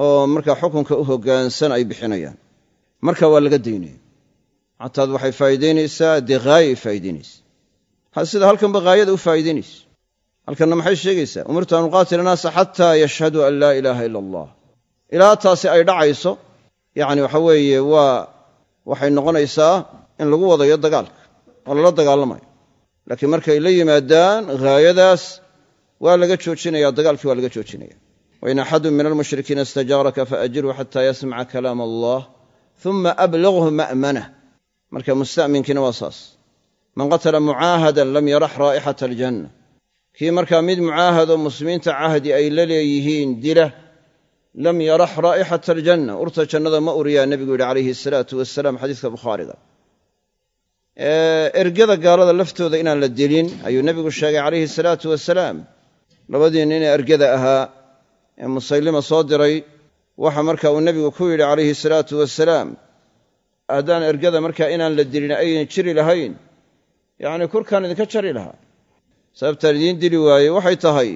oo markaa xukunka u hoggaansan ay bixinayaan marka waa laga daynaya xataad waxay faa'idaynaysaa dee haaye ay faa'idaynaysa ha sida halkanba haayada u faa'idaynaysa halkanna maxay sheegaysaa umirtu an uqaatila naasa xataa yashhaduu an laa ilaaha ila allah ilaa taasi ay dhacayso yacni waxa weeye waa waxay noqonaysaa in lagu wadayo dagaalka oo lala dagaalamayo laakiin markay la yimaadaan haayadaas waa laga joojinaya dagaalkii waa laga joojinaya wain axadu min almushrikiina istajaaraka faajirhu xata yasmaca kalaam allah uma abliغhu ma'mana marka musta'minkiina waa saas man qatala mucaahadan lam yarax raa'ixata aljanna kii markaa mid mucaahadoo muslimiinta cahdi ay la leeyihiin dila lam yarax raa'ixata aljanna urta jannada ma uriyaa nebigu yidhi calayhi asalaatu wasalaam xadiiska bukhaariga ergada gaalada laftooda inaan la dilin ayuu nebigu sheegay calayhi salaatu wasalaam labadii nin ee ergada ahaa ee musaylima soo diray waxa marka uu nebigu ku yidhi calayhi salaatu wasalaam haddaan ergada markaa inaan la dilin aynan jiri lahayn yacnii kurkaan idinka jari lahaa sababtaan idiin dili waayey waxay tahay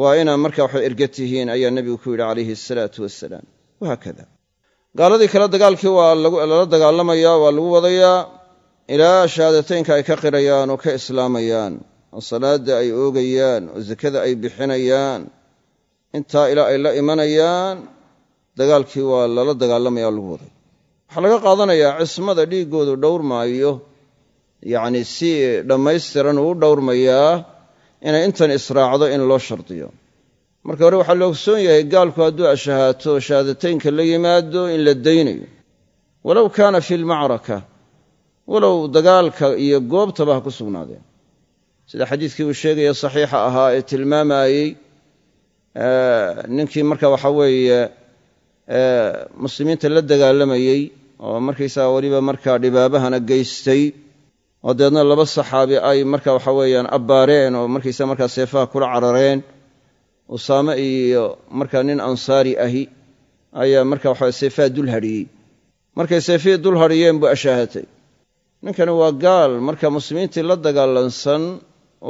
waa inaan markaa waxay erga tihiin ayaa nebigu ku yidhi calayhi asalaatu wasalaam wahaakada gaaladii kale dagaalkii waa lala dagaalamayaa waa lagu wadayaa ilaa shahaadateynka ay ka qirayaan oo ka islaamayaan oo salaadda ay oogayaan oo sakada ay bixinayaan intaa ilaa ay la imanayaan dagaalkii waa lala dagaalamayaa lagu waday waxaa laga qaadanayaa cismada dhiiggoodu dhowrmaayo yacni si dhammaystiran uu dhowrmayaa inay intan israacdo in loo shardiyo marka hore waxaa la ogsoon yahay gaalku hadduu ashahaato shahaadateynka la yimaado in la daynayo walow kaana fi lmacraka walow dagaalka iyo goobtaba ha ku sugnaadeen sida xadiidkii uu sheegaya saxiixa ahaa ee tilmaamayey ninkii marka waxa weeye muslimiinta la dagaalamayey oo markaysaga weliba markaa dhibaabahana geystay oo deedna laba saxaabi ay marka waxa weeyaan abbaareen oo markaysaga markaa seefaha kula carareen usaame iyo markaa nin ansaari ahi ayaa marka waxa seefaha dul hadhiyey markay seefihii dul hadhiyeen buu ashaahatay ninkani waa gaal marka muslimiintii la dagaalansan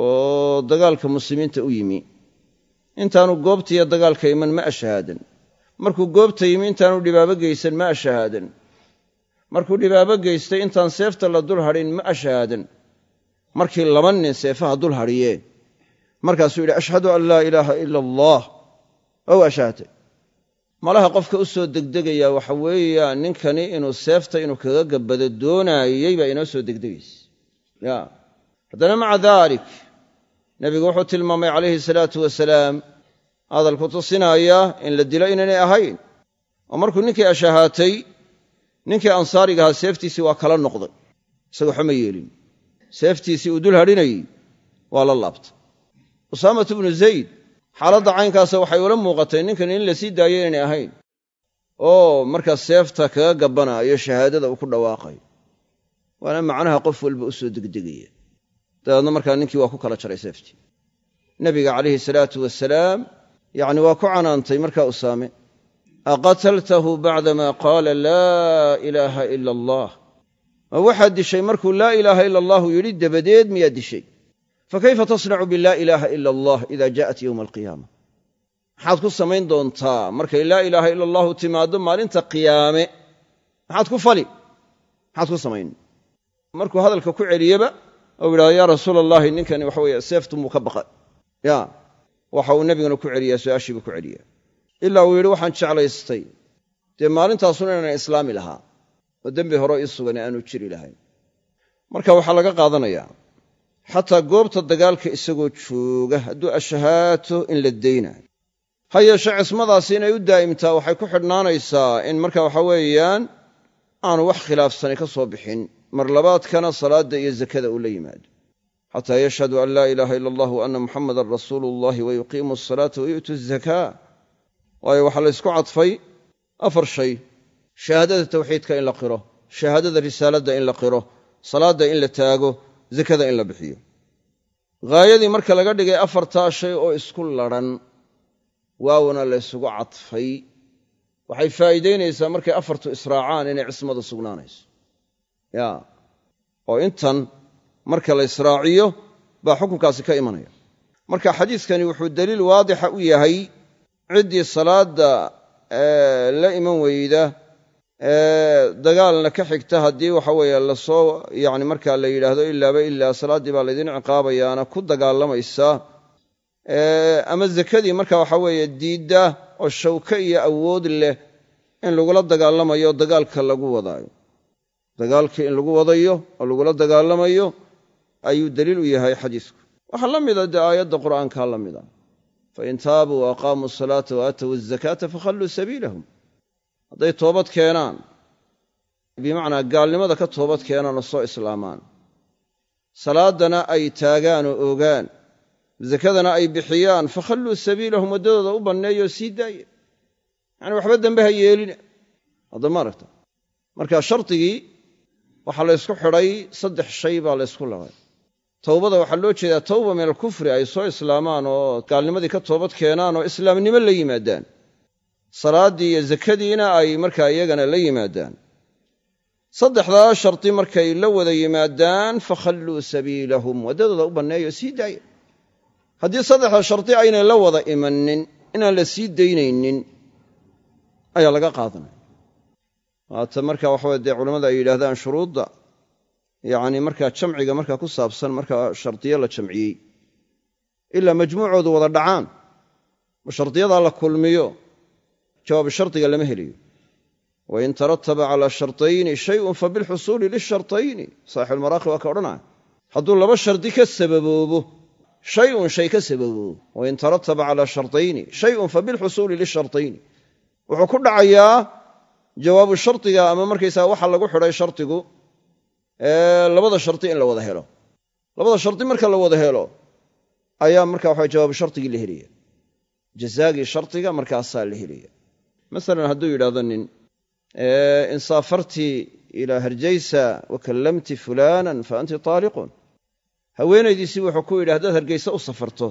oo dagaalka muslimiinta u yimi intaanu goobtiiyo dagaalka iman ma ashahaadan markuu goobta yimi intaanu dhibaabo geysan ma ashahaadan markuu dhibaabo geystay intaan seefta la dul hadhin ma ashahaadan markii laba nin seefaha dul hadhiye markaasuu yidhi ashhadu an laa ilaaha ila allah ow ashahatay malaha qofka u soo degdegaya waxa weeyaan ninkani inuu seefta inuu kaga gabbado doonaayey baa inoo soo degdegaysa ya haddana maca daalik nebigu wuxuu tilmaamay calayhi salaatu wasalaam hadalku tusinaaya in la dilo inaanay ahayn oo markuu ninkii ashahaatay ninkii ansaariga ahaa seeftiisii waa kala noqday isaga waxba ma yeelin seeftiisii uu dul hadhinayay waa la laabtay usaamat bnu zayd xaaladda caynkaasa waxay ula muuqatay ninkan in la sii daayo inaynay ahayn oo markaas seefta kaga gabbanayo shahaadada uu ku dhawaaqay waana macnaha qof walba u soo degdegaya dabeedna markaa ninkii waa ku kala jaray seeftii nebiga calayhi salaatu wasalaam yacni waa ku canaantay markaa usaame aqataltahu bacdama qaala laa ilaaha ila allah ma waxaad dishay markuu laa ilaaha ila allahu yidhi dabadeed miyaad dishay fakayfa tasnacu bilaa ilaaha ila allah ida jaaat yowma alqiyaama maxaad ku samayn doontaa markay laa ilaaha ila allahu timaaddo maalinta qiyaame maxaad ku fali maxaad ku samayn markuu hadalka ku celiyeba ou yidhahdo yaa rasuula allahi ninkani waxa weye seeftumuu ka baqa ya waxa uu nebiguna ku celiyaa su'aashiibuu ku celiyaa ilaa uu yidhi waxaan jeclaystay dee maalintaasuna inaan islaami lahaa oo dembi hore ii sugan ee aanu jiri lahayn marka waxaa laga qaadanayaa xataa goobta dagaalka isagoo jooga hadduu ashahaato in la daynayo ha yeeshee cismadaasi inay u daa'imtaa waxay ku xidhnaanaysaa in marka waxa weeyaan aanu wax khilaafsani ka soo bixin mar labaadkana salaadda iyo zakada uu la yimaado xataa yashhadu an laa ilaaha ila allah wa anna muxammadan rasuulu ullahi wa asalaata wa yu'tu azakaa waayo waxaa la ysku cadfay afar shay shahaadada tawxiidka in la qiro shahaadada risaaladda in la qiro salaadda in la taago zakada in la bixiyo haayadii marka laga dhigay afartaa shay oo isku ladhan waawana laysugu ysugu cadfay waxay faa'iidaynaysaa markay afartu israacaan inay cismada sugnaanayso ya oo intan marka la israaciyo baa xukunkaasi ka imanaya marka xadiidkani wuxuu daliil waadixa u yahay ciddii salaadda la iman weyda dagaalna ka xigta haddii waxa weeye lasoo yani markaa la yidhaahdo ilaaba ilaa salaaddii baa laydin ciqaabayaana ku dagaalamaysaa ama zakadii marka waxa weeye diidda oo shawko iyo awood leh in lagula dagaalamayo dagaalka lagu wadaayo dagaalkii in lagu wadayo oo lagula dagaalamayo ayuu daliil u yahay xadiisku waxaa la mida dee aayadda qur'aankaa la mid a fain taabuu waaqaamuu salaata asalaata wa aatow azakaata fakhalluu sabiilahum hadday toobad keenaan bimacnaa gaalnimada ka toobad keenaanoo soo islaamaan salaadana ay taagaan oo ogaan sakadana ay bixiyaan fakhalluu sabiilahum waddadooda u banneeya oo sii daaye yacni waxba dembe ha yeelina hadda ma marka shardigii waxaa laysku xidhay saddex shay baa laysku ysku labay towbada waxaa loo jeedaa towba min alkufri ay soo islaamaan oo gaalnimadii ka toobad keenaan oo islaamnimo la yimaadaan salaaddii iyo zakadiina ay markaa iyagana la yimaadaan saddexdaa shardi markay la wada yimaadaan fakhalluu sabiilahum waddadooda u banneeyo sii daaya haddii saddexda shardi aynay la wada imanin inaan la sii daynaynin ayaa laga qaadanaya waata marka waxaweye dee culammada ay yidhaahdaan shuruudda yacni markaa jamciga markaa ku saabsan markaa shardiyo la jamciyey ilaa majmuucoodu wada dhacaan oo shardiyadaa la kulmiyo jawaabu shardiga lama helayo wain tarataba calaa shartayni shayun fabilxusuuli lishartayni saaxibuulmaraaqi waa ka odhanaya hadduu laba shardi ka sababoobo shayun shay ka sababoobo wain tarataba calaa shartayni shayun fabilxusuuli lishartayni wuxuu ku dhacayaa jawaabu shardiga ama markaysaa waxa lagu xidhay shardigu labada shardi in la wada helo labada shardi marka la wada helo ayaa marka waxa jawaabu shardigii la helaya jazaagii shardiga markaasaa la helaya masalan hadduu yidhaahdo nin insaafartii ilaa hargeysa wakallamti fulaanan fa anti taaliqun haweenaydiisii wuxuu ku yidhi haddaad hargeysa u safarto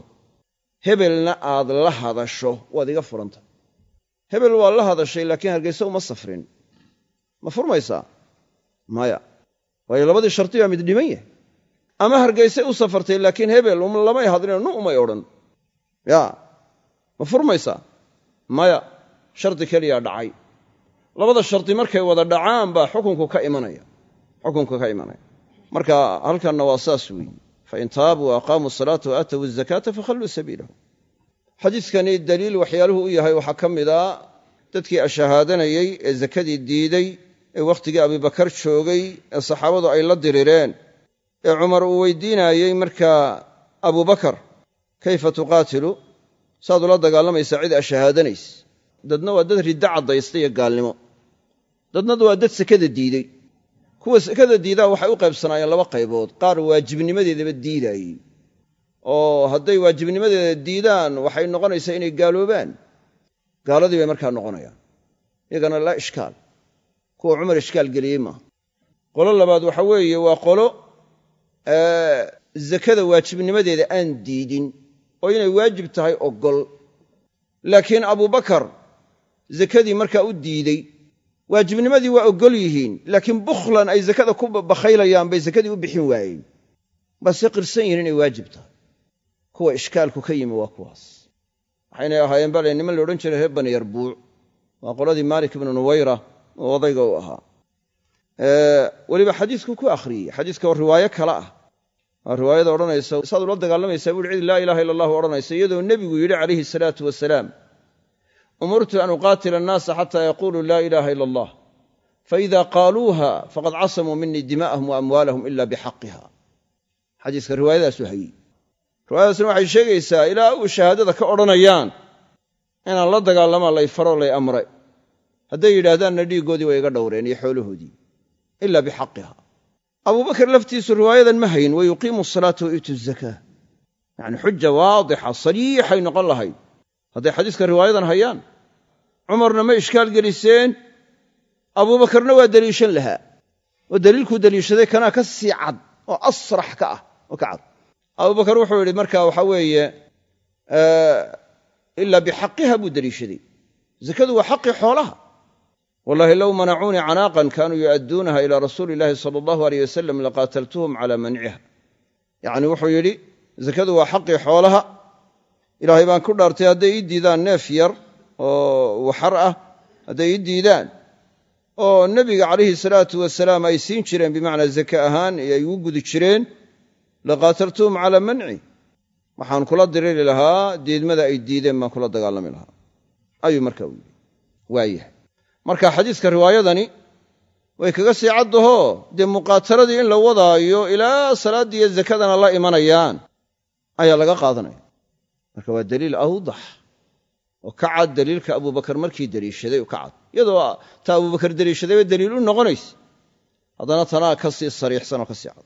hebelna aad la hadasho waad iga furanta hebel waa la hadashay laakiin hargeysa uma safrin ma furmaysaa maya waayo labadii shardiyaa mid dhiban yahay ama hargeysay u safartay laakiin hebel um, lamay hadlino nu umay odhan ya ma furmaysaa maya shardi keliyaa dhacay labada shardi markay wada dhacaan baa xukunku ka imanaya xukunku ka imanaya marka halkanna waa saas weeye fain taabuu aqaamuu asalaata wa aatow azakaata fakhalluu sabiilahu xadiidkani daliil waxyaaluhu u yahay waxaa ka mid a ah dadkii ashahaadanayey ee zakadii diiday ee wakhtigii abibakar joogay ee saxaabadu ay la dirireen ee cumar uu weydiinaayey markaa abubakar kayfa tuqaatilu saad ula dagaalamaysaa cid ashahaadanaysa dadna waa dad riddo caddaysta iyo gaalnimo dadna waa dad sekada diidey kuwa sekada diidaa waxay u qaybsanaayeen laba qaybood qaar waajibnimadeedaba diidaayey oo hadday waajibnimadeeda diidaan waxay noqonaysaa inay gaaloobaan gaaladii bay markaa noqonayaan iyagana la ishkaal kuwa cumar ishkaal geliyey maaha qolo labaad waxa weeye waa qolo zakada waajibnimadeeda aan diidin oo inay waajib tahay ogol laakiin abubakar zakadii markaa u diidey waajibnimadii waa ogol yihiin laakiin bukhlan ay zakada ku bakhaylayaan bay sakadii u bixin waayeen waa qirsan yihiin inay waajib tahay kuwa ishkaalku ka yimi waa kuwaas waxaynay ahaayeen bale niman la odhan jiray reer bani yarbuuc waa qoladii maalik ibnu nuwayra oo odayga u ahaa weliba xadiisku ku akhriyey xadiiska oo riwaayo kale ah waa riwaayada odhanaysa saad ula dagaalamaysaa buuhi cid laa ilaha illa allahu odhanaysa iyadoo nebigu yidhi calayhi salaatu wasalaam umirtu an uqaatila annaasa xataa yaquuluu laa ilaaha ila allah faida qaaluuha faqad casamuu minii dima'ahum wa amwaalahum ila bixaqiha xadiiska riwaayadaasu hayey riwaayadaasna waxay sheegaysaa ilaa uu shahaadada ka odhanayaan inaan la dagaalamaa lay faro lay amray hadday yidhaahdaanna dhiiggoodii way iga dhowreen iyo xoolahoodii ila bixaqiha abubakar laftiisu riwaayadan ma hayn wa yuqiimu asalaata wa iitu zaka yacni xuja waadixa sariixay noqon lahayd hadday xadiiska riwaayadan hayaan cumarna ma ishkaal geliseen abuubakarna waa deliishan lahaa oo deliilkuu deliishaday kanaa ka sii cad oo asrax ka ah oo ka cad abubakar wuxuu yidhi marka waxa weeye ilaa bixaqiha buu deliishaday zakadu waa xaqii xoolaha wallaahi low manacuuni canaaqan kaanuu yu'adduunaha ilaa rasuuli illaahi sala allahu aleyh wasalam laqaataltuhum calaa manciha yacni wuxuu yidhi zakadu waa xaqii xoolaha ilaahay baan ku dhaartay hadday ii diidaan neef yar oo waxar ah hadday ii diidaan oo nebiga calayhi salaatu wasalaam ay siin jireen bimacnaa zake ahaan ee ay ugu gudi jireen laqaataltuhum calaa manci waxaan kula diriri lahaa diidmada ay diideen baan kula dagaalami lahaa ayuu markaa u yidhi waayahay marka xadiiska riwaayadani way kaga sii caddahoo dee muqaataladii in la wadaayo ilaa salaaddiiyo zakadana la imanayaan ayaa laga qaadanaya marka waa daliil awdax oo ka cad daliilka abubakar markii deliishaday ka cad iyadoo ta abubakar deliishadayba daliil u noqonaysa haddana tanaa ka sii sariixsan oo kasii cad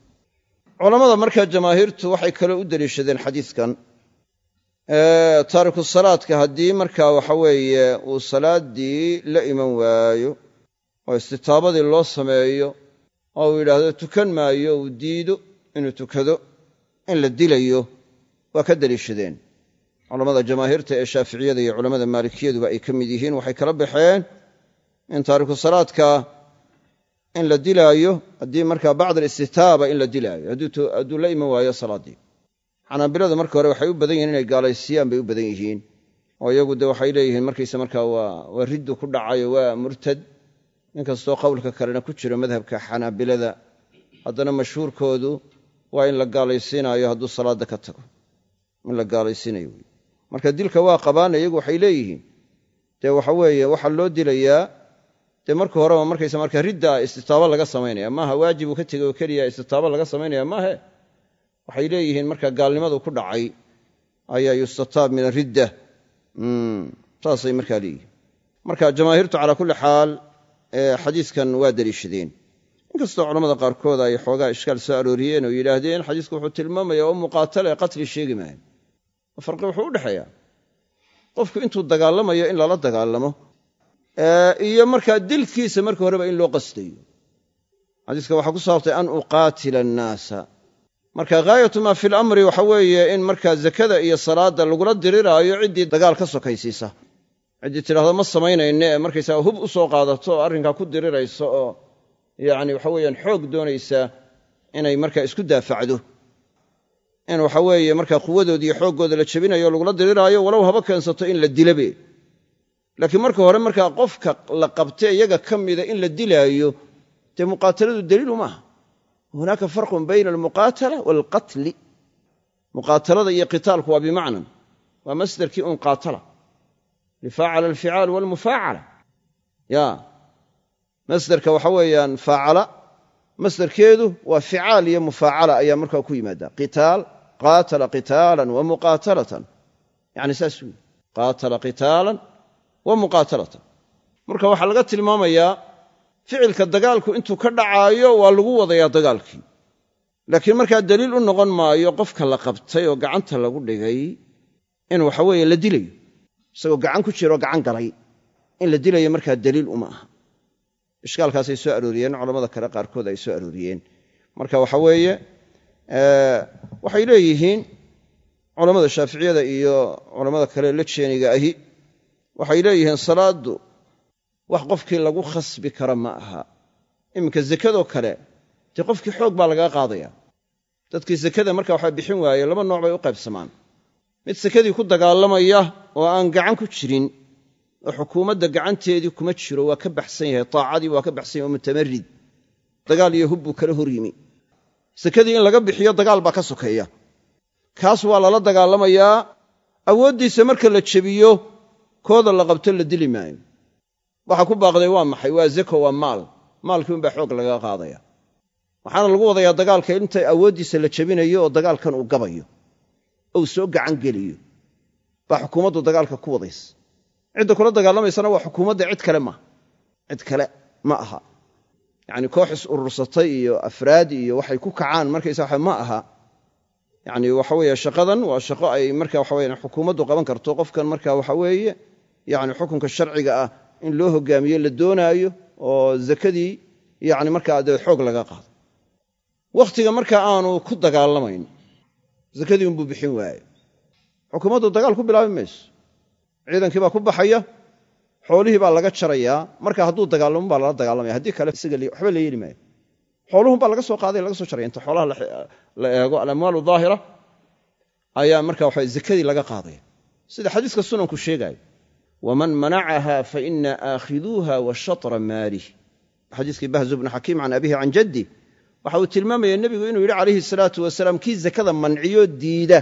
culammada markaa jamaahiirtu waxay kaloo u deliishadeen xadiidkan taariku salaadka haddii markaa waxa weeye uu salaaddii la iman waayo oo istitaabadii loo sameeyo oo uu yidhaahdo tukan maayo uu diido inuu tukado in la dilayo waa ka deliishadeen culammada jamaahiirta ee shaaficiyada iyo culammada maalikiyaduba ay ka mid yihiin waxay kala baxeen in taariku salaadka in la dilaayo haddii markaa bacd alistihtaaba in la dilaayo hadduu la iman waayo salaadii xanaabilada marka hore waxay u badan yihiin inay gaalaysiiyaan bay u badan yihiin oo iyagu de waxay leeyihiin markayse markaa waa riddu ku dhacayo waa murtad ninkastoo qowlka kalena ku jiro madhabka xanaabilada haddana mashhuurkoodu waa in la gaalaysiinaayo hadduu salaadda ka tago in la gaalaysiinayo marka dilka waa qabaan iyagu waxay leeyihiin dee waxa weeye waxaa loo dilayaa dee marka horeba markaysa marka ridda istitaabo laga samaynaya maaha waajib ka tegey oo keliya istitaabo laga samaynaya maahe waxay leeyihiin marka gaalnimadu ku dhacay ayaa yustataab min aridda saasay mm, markaa leeyihiin marka jamaahiirtu calaa kulli xaal eh, xadiiskan waa daliishadeen inkastoo culammada qaarkood ay xoogaa ishkaal soo arooriyeen oo yidhaahdeen xadiisku wuxuu tilmaamaya oo muqaatale qatli sheegi maayan farqi wuxuu u dhexeeyaa qofku intuu dagaalamayo in lala dagaalamo iyo markaa dilkiisa marka horeba in loo qastayo xadiiska waxaa ku saabtay an uqaatila annaasa marka ghaayatu maa fi lamri waxa weeye in markaa zakada iyo salaadda lagula diriraayo ciddii dagaal ka sokaysiisa ciddii tidhahdo ma samaynayne ee markaysa hub u soo qaadato oo arrinkaa ku diriraysa oo yacni waxa weeyaan xoog doonaysa inay markaa isku daafacdo in waxa weeye markaa quwadooda iyo xooggooda la jebinayo lagula diriraayo walow haba keensato in la dilabe laakiin marka hore markaa qofka la qabte iyaga ka mida in la dilaayo dee muqaataladu daliilu maaha hunaaka farqun bayna almuqaatala waalqatli muqaatalada iyo qitaalku waa bimacnan waa masdarkii un qaatala lifaacala alficaal waalmufaacala ya masderka waxa weeyaan faacala masdarkeedu waa ficaal iyo mufaacala ayaa markaa ku yimaada qitaal qaatala qitaalan wa muqaatalatan yani saas wey qaatala qitaalan wa muqaatalatan marka waxaa laga tilmaamayaa ficilka dagaalku intuu ka dhacaayo waa lagu wadayaa dagaalkii laakiin markaa daliil u noqon maayo qofka la qabtay oo gacanta lagu dhigay in waxaweeye la dilayo isagoo gacan ku jiro gacan galay in la dilayo markaa daliil uma aha ishkaalkaasay soo arooriyeen culamada kale qaarkood ay soo arooriyeen marka waxaweeye Eh, waxay leeyihiin culammada shaaficiyada iyo culammada kale lejeeniga ahi waxay leeyihiin salaaddu wax qofkii lagu khasbi kara ma aha iminka zekadoo kale dee qofkii xoog baa lagaa qaadaya dadkii sekada marka waxaa bixin waaye laba nooc bay u qaybsamaan mid sekadii ku dagaalamaya oo aan gacan ku jirin oo xukuumadda gacanteedii kuma jiro waa ka baxsan yahay taacadii waa ka baxsan yahy oo mutamarid dagaal iyo hub buu kala hor yimi sakadii in laga bixiyo dagaal baa ka sokeeya kaas waa lala dagaalamayaa awooddiisa marka la jebiyo kooda la qabto la dili maayo waxa ku baaqday waa maxay waa zeko waa maal maalkii unbaa xoog laga qaadaya waxaana lagu wadayaa dagaalka inta awooddiisa la jebinayo oo dagaalkan uu gabayo ou soo gacangeliyo baa xukuumaddu dagaalka ku wadaysa cidda kula dagaalamaysana waa xukuumadda cid kale ma cid kale ma aha yani koox is urursatay iyo afraad iyo waxay ku kacaan markaysa markaysaa ma aha yani waxa waxaweye shaqadan waa shaqo ay marka waxaweyan xukuumaddu qaban karto qofkan marka waxa weeye yani xukunka sharciga ah in loo hogaamiye la doonaayo oo zakadii yani markaa dee xoog laga qaado wakhtiga marka aanu ku dagaalamayn zakadii unbuu bixin waaye xukuumaddu dagaal ku bilaabi mayso ciidankii baa ku baxaya xoolihii baa laga jarayaa marka hadduu dagaalamo baa lala dagaalamaya haddii kale waba la yeeli maayo xooluhunbaa laga soo qaaday laga soo jaraya inta xoolaha la eego alamwaalu daahira ayaa marka waa zakadii laga qaadaya sida xadiiska sunanku sheegaayo waman manacaha faina aakhiduuha wa shatra maalih xadiiskii bahzu bnu xakiim can abihi can jaddi waxa uu tilmaamaya nebigu inuu yidhi calayhi salaatu wasalaam kii zakada manciyo diida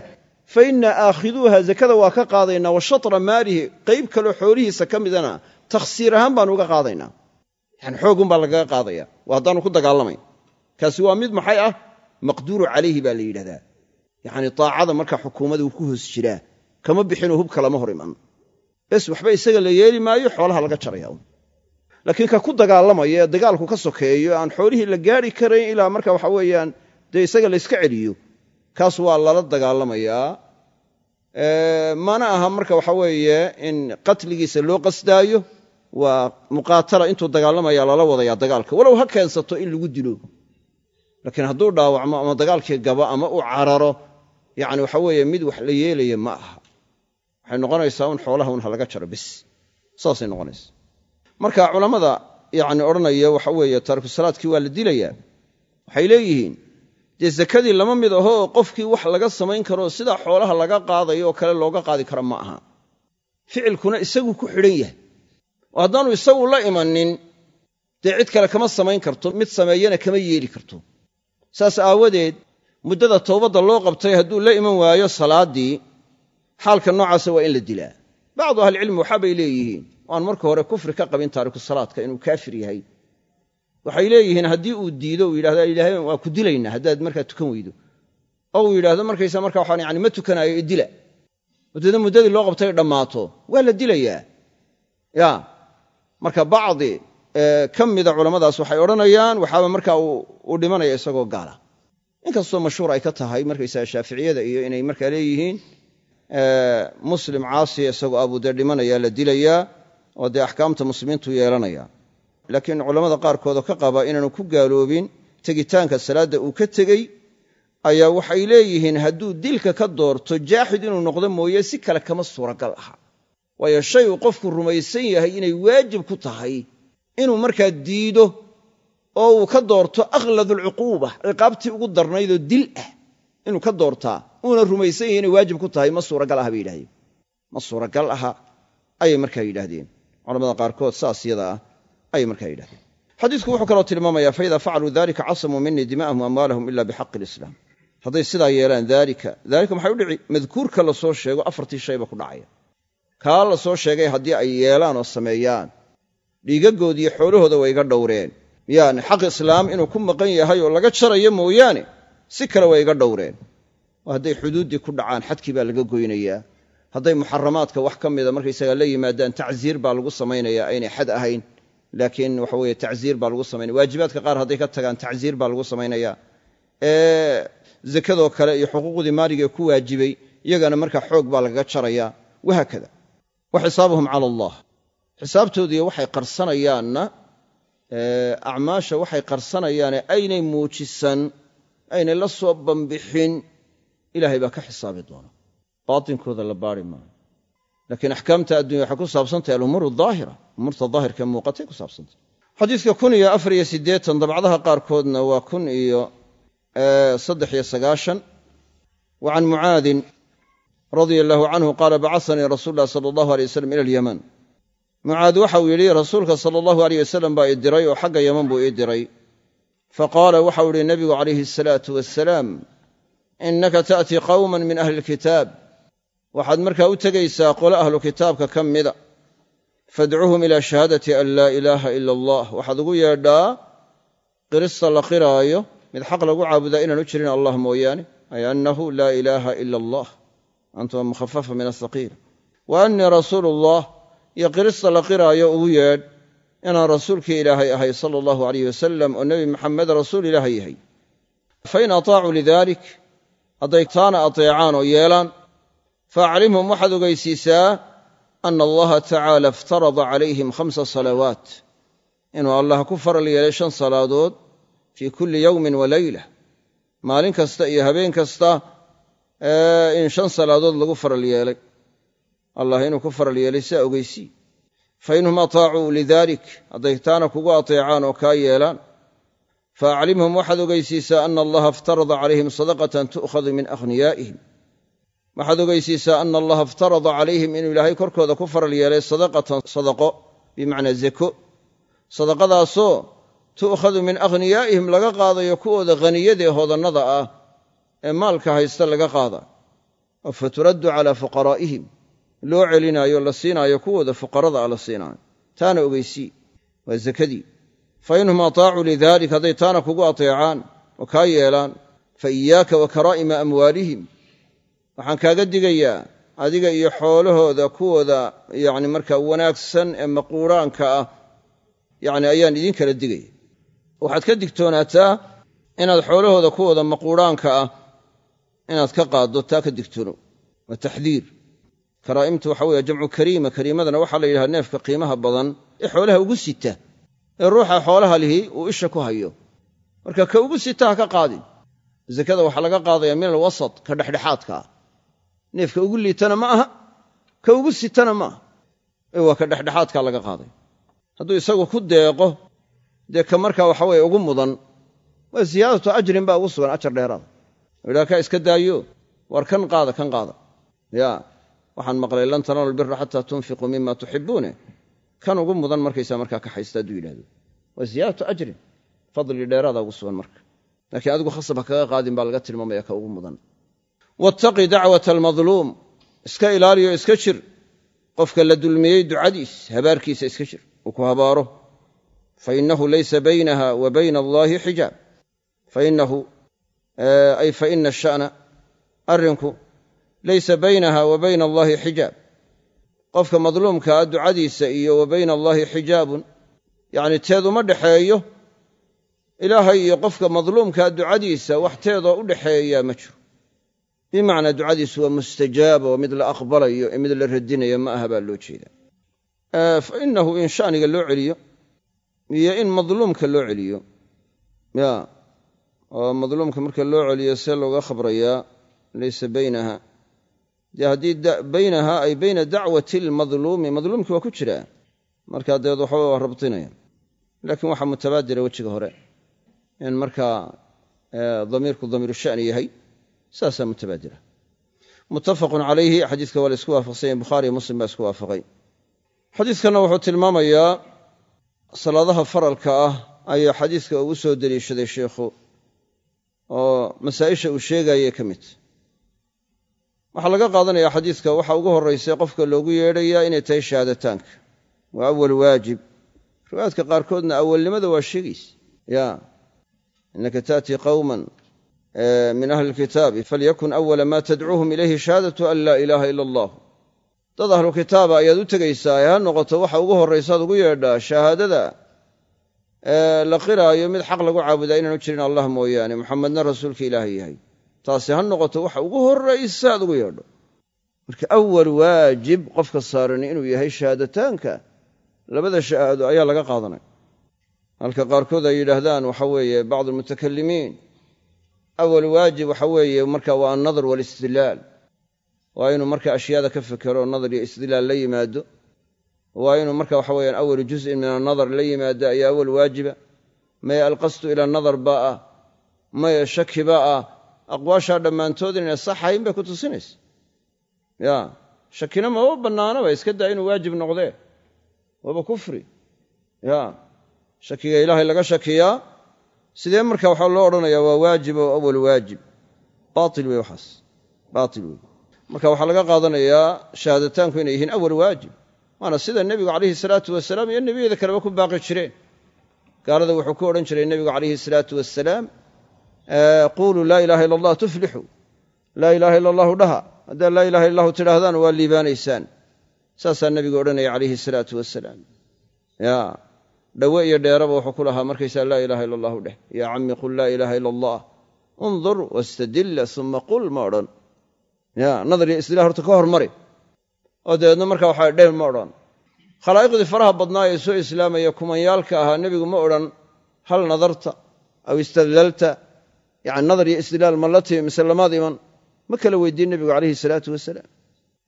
fa inna aakhiduuha zakada waa ka qaadaynaa wa shatra maalihi qayb kaloo xoolihiisa ka midana takhsiir ahaan baanu uga qaadaynaa yani xoogun baa lagaga qaadaya waa haddaanu ku dagaalamayn kaasi waa mid maxay ah maqduuru calayhi baa la yidhahdaa yacni taacada marka xukuumadda wuu ku hoos jiraa kama bixinoo hubka lama hor iman bes waxba isaga la yeeli maayo xoolaha laga jaraya un laakiin ka ku dagaalamaya ee dagaalku ka sokeeyo aan xoolihii la gaari karayn ilaa marka waxa weeyaan dee isaga layska celiyo kaas waa lala dagaalamayaa mana aha marka waxa weeye in qatligiisa loo qasdaayo waa muqaatala intuu dagaalamaya lala wadayaa dagaalka walow ha keensato in lagu dilo laakiin hadduu dhaawacmo ama dagaalkii gabo ama u cararo yani waxa weeye mid wax la yeelaya ma aha waxay noqonaysaa un xoolaha un halaga jaro bis saasay noqonaysaa marka culammada yani odhanaya waxa weeye taariku waa la dilayaa waxay leeyihiin dee zakadii lama mid ahoo qofkii wax laga samayn karo sidaa xoolaha laga qaadayo oo kale looga qaadi kara ma aha ficilkuna isagu ku xidhan yahay oo haddaanu isagu la imanin dee cid kale kama samayn karto mid sameeyana kama yeeli karto saas aawadeed muddada towbadda loo qabtay hadduu la iman waayo salaaddii xaalka noocaasa waa in la dilaa bacdu ahlicilmi waxaabay leeyihiin oo aan marka hore kufri ka qabin taariku salaadka inuu kaafir yahay waxay leeyihiin haddii uu diido uu yidhahda ilaahay waa ku dilaynaa haddaad markaa tukan weydo oo uu yidhaahdo markaysa marka waxaan yani ma tukanaayo ee dila odada muddadii loo qabtay dhammaato waa la dilayaa ya marka bacdi ka mida culammadaas waxay odhanayaan waxaaba markaa uu dhimanaya isagoo gaala inkastoo mashhuur ay ka tahay markaysaa shaaficiyada iyo inay markaa leeyihiin muslim caasi isagoo abudee dhimanayaa la dilayaa oo dee axkaamta muslimiintu yeelanaya laakiin culammada oo ka qaba inaanu ku gaaloobin tegitaanka salaadda uu ka tegey ayaa waxay leeyihiin hadduu dilka ka doorto jaaxid inuu noqdo mooye si kale kama suuragal aha waayo shay uu qofku rumaysan yahay inay waajib ku tahay inuu markaa diido oo uu ka doorto akladulcuquuba ciqaabtii ugu darnaydoo dil ah inuu ka doortaa uuna rumaysan yahay inay waajib ku tahay ma suuragal aha bay yidhahdeen ma suuragal aha ayay markaa yidhaahdeen culamada qaarkood saas yada ah ayay markaa yidhahdeen xadiisku wuxuu kaloo tilmaamayaa faida facaluu dalika casamuu minii dima'ahum amwaalahum ila bixaqi lislaam hadday sidaa yeelaan daalika daalika maxay u dhici madkuurka la soo sheego afartii shayba ku dhacaya kaa la soo sheegay haddii ay yeelaan oo sameeyaan dhiigagoodiiyo xoolahooda way iga dhowreen yani xaq islaam inuu ku maqan yahay oo laga jarayo mooyaane si kale way iga dhowreen oo hadday xuduuddii ku dhacaan xadkii baa laga goynayaa hadday muxaramaadka wax ka mida markaysagaa la yimaadaan tacsiir baa lagu samaynayaa aynay xad ahayn laakiin waxa weye tacziir baa lagu samaynaya waajibaadka qaar hadday ka tagaan tacziir baa lagu samaynaya zakadoo kale iyo xuquuqdii maaligee ku waajibay iyagana marka xoog baa lagaga jaraya wahaakada wa xisaabuhum cala allah xisaabtoodiiyo waxay qarsanayaanna acmaasha waxay qarsanayaane aynay muujisan aynay la soo bambixin ilaahay baa ka xisaabi doona baatinkooda la baari maayo laakiin axkaamta addunya waxay ku saabsantahay alumuur daahira umuurta daahirka muuqatay ku saabsanta xadiidka kun iyo afar iyo siddeetan dabcadaha qaarkoodna waa kun iyo saddex iyo sagaashan wa can mucaadin radia allahu canhu qaala bacasanii rasuul ullahi sala allahu aleyh wasalam ila alyaman mucaad waxa uu yidhi rasuulka sala allahu aleyh wasalam baa ii diray oo xagga yaman buu ii diray faqaala waxau yidhi nebigu calayhi asalaatu wassalaam innaka ta'tii qawman min ahli ilkitaab waxaad markaa u tegaysaa qolo ahlu kitaabka ka mida fadcuhum ilaa shahaadati an laa ilaaha ila allah waxaad ugu yeedhaa qirista la qiraayo mid xaq lagu caabudaa inaan u jirin allah mooyaane ay annahu laa ilaaha ila allah antuma mukhafafa min ahaqiila wa annii rasuulu allah iyo qirista la qiraayo ugu yeedh inaan rasuulkii ilaahay ahay sala allahu alayh wasalam oo nebi maxamed rasuul ilaahay yahay fain ataacuu lidalik hadday taana ateecaan oo yeelaan fa aclimhum waxaad ogeysiisaa ana allaha tacaala iftarada calayhim khamsa salawaat inuu allah ku faral yeelay shan salaadood fii kulli yowmin wa leyla maalin kasta iyo habeen kasta in shan salaadood lagu faral yeelay allah inuu ku faral yeelay saa ogeysii fainhum ataacuu lidaalik hadday taana kugu ateecaan oo kaa yeelaan faaclimhum waxaad ogeysiisaa ana allaha iftarada calayhim sadaqatan tu'khadu min akhniyaa'ihim waxaad ogeysiisaa ana allaha iftarada calayhim inuu ilaahay korkooda ku faral yeelay sadaqatan sadaqo bimacnaa zako sadaqadaasoo tu'khadu min akhniyaa'ihim laga qaadayo kuwooda haniyadee hoodannada ah ee maalka haysta laga qaada oo fa turaddu calaa fuqaraa'ihim loo celinaayo la siinaayo kuwooda fuqarada ah la siinaayo taana ogeysii waa sakadii fa inhum ataacuu lidalik hadday taana kugu ateecaan oo kaa yeelaan fa iyaaka wa karaa'ima amwaalihim waxaan kaaga digayaa adiga iyo xoolahooda kuwooda yani markaa wanaagsan ee maquuraanka ah yani ayaan idiin kala digay waxaad ka digtoonaataa inaad xoolahooda kuwooda maquuraanka ah inaad ka qaaddo taa ka digtoono waa taxdiir karaa'imta waxa weeye jamcu kariima kariimadana waxaa la yidhaha neefka qiimaha badan ee xoolaha ugu sita ee ruuxa xoolaha lihi uu isha ku hayo marka ka ugu sita ha ka qaadin zakada waxaa laga qaadaya min alwasat ka dhexdhexaadkaa ah neefka ugu liitana ma aha ka ugu sitana ma aha ee waa ka dhexdhexaadkaa laga qaaday hadduu isagu ku deeqo dee ka markaa waxa weye ugu mudan waa siyaadatu ajrin baa ugu sugan ajar dheeraada oo idhaha kaa iska daayo waar kan qaada kan qaada yaa waxaan maqlay lan tanalu lbira xataa tunfiquu mima tuxibuune kan ugu mudan markaysaa markaa ka haysta hadduu yidhahdo waa siyaadatu ajrin fadli dheeraada ugu sugan marka laakiin adigu khasabha kaga qaadin baa laga tilmaamaya ka ugu mudan wattaqi dacwata almadluum iska ilaaliyo iska jir qofka la dulmiyey ducadiis habaarkiisa iska jir uu ku habaaro fa fainahu laysa baynaha wa bayna allaahi xijaab fainahu eh, ay ina sha'na arrinku laysa baynaha wa bayna allaahi xijaab qofka madluumkaa ducadiisa iyo wa bayna allaahi xijaabun yacni teeduma dhexeeyo ilaahay iyo qofka madluumkaa ducadiisa wax teedoo u dhexeeya ma jiro bimacnaa ducadiisu waa mustajaaba oo mid la aqbalayo ee mid la radinayo ma aha baa loo jeedaa fa innahu in shaniga loo celiyo iyo in madluumka loo celiyo ya oo madluumka marka loo celiyo see looga khabrayaa laysa baynaha dee haddii baynaha ay bayna dacwati almadluumi madluumki waa ku jiraa markaa dabeed waxba waa rabtinaya laakiin waxaa mutabaadira wejiga hore in markaa damiirku damiiru shani yahay saasaa mutabaadila ah. mutafaqun calayhi xadiiska waa la isku waafaqsanya bukhaariiyo muslim baa isku waafaqay xadiiskanna wuxuu tilmaamayaa salaadaha faralka ah ayaa xadiiska ugu soo deliishaday sheikhu oo masaa'isha uu sheegayay ka mid waxaa laga qaadanayaa xadiiska waxa ugu horraysay qofka loogu yeedhayaa inay tahay shahaadataanka waa awal waajib riwaayadka qaarkoodna awalnimada waa sheegaysa ya innaka taati qowman min ahli lkitaabi falyakun awala ma tadcuuhum ilayhi shahaadatu an laa ilaaha ila allah dad ahlu kitaaba ayaad u tegaysaa ee ha noqoto waxa ugu horraysa ad ugu yeedhaa shahaadada la qiraayo mid xaq lagu caabudaa inaanu jirin allah mooyaane muxamedna rasuulka ilaahay yahay taasi ha noqoto waxa ugu horraysa ad ugu yeedho marka awal waajib qofka saaran inuu yahay shahaadataanka labada shahaado ayaa laga qaadanaya halka qaarkood ay yidhaahdaan waxa weeye bacdu almutakalimiin awal waajib waxa weeye marka waa annadr waalistidlaal waa inuu marka ashyaada ka fekero nadar iyo istidlaal la yimaado waa inuu marka waxa weyaan awalu juz'in min annadar la yimaado ayaa awal waajiba maye alqastu ila nadar baa ah maye shakibaa ah aqwaashaa dhammaantood inayna saxayn bay ku tusinaysa ya shakina maba bannaanaba iska daa inuu waajib noqdee waaba kufri ya shakiga ilaahay laga shakiyaa sidee marka waxaa loo odhanayaa waa waajib oo awal waajib baatil wey waxaas baatil wey marka waxaa laga qaadanayaa shahaadataanku inay yihiin awal waajib waana sida nebigu calayhi salaatu wasalaam iyo nebiyada kaleba ku baaqi jireen gaalada wuxuu ku odhan jiray nebigu calayhi salaatu wasalaam quuluu laa ilaaha illa allah tuflixu laa ilaha illa allahu dhaha haddaad laa ilaha illahu tidhaahdaan waa liibaanaysaan saasaa nebigu odhanaya calayhi salaatu wasalaam dhowe iyo dheeraba wuxuu ku lahaa markaysaa laa ilaha illa allahu dheh yaa cammi qul laa ilaaha ila allah undur wastadilla uma qul ma odhan ya iyo istila horta ka hormari oo dabeedna marka waxaa dheen ma odhan khalaa'iqdii faraha badnaa ee soo islaamaya kumanyaalka ahaa nebigu ma odhan hal nadarta aw istadlalta yani nadar iyo istidlaal ma la timi mise lamaad iman ma kala weydiin nebigu calayhi salaatu wasalaam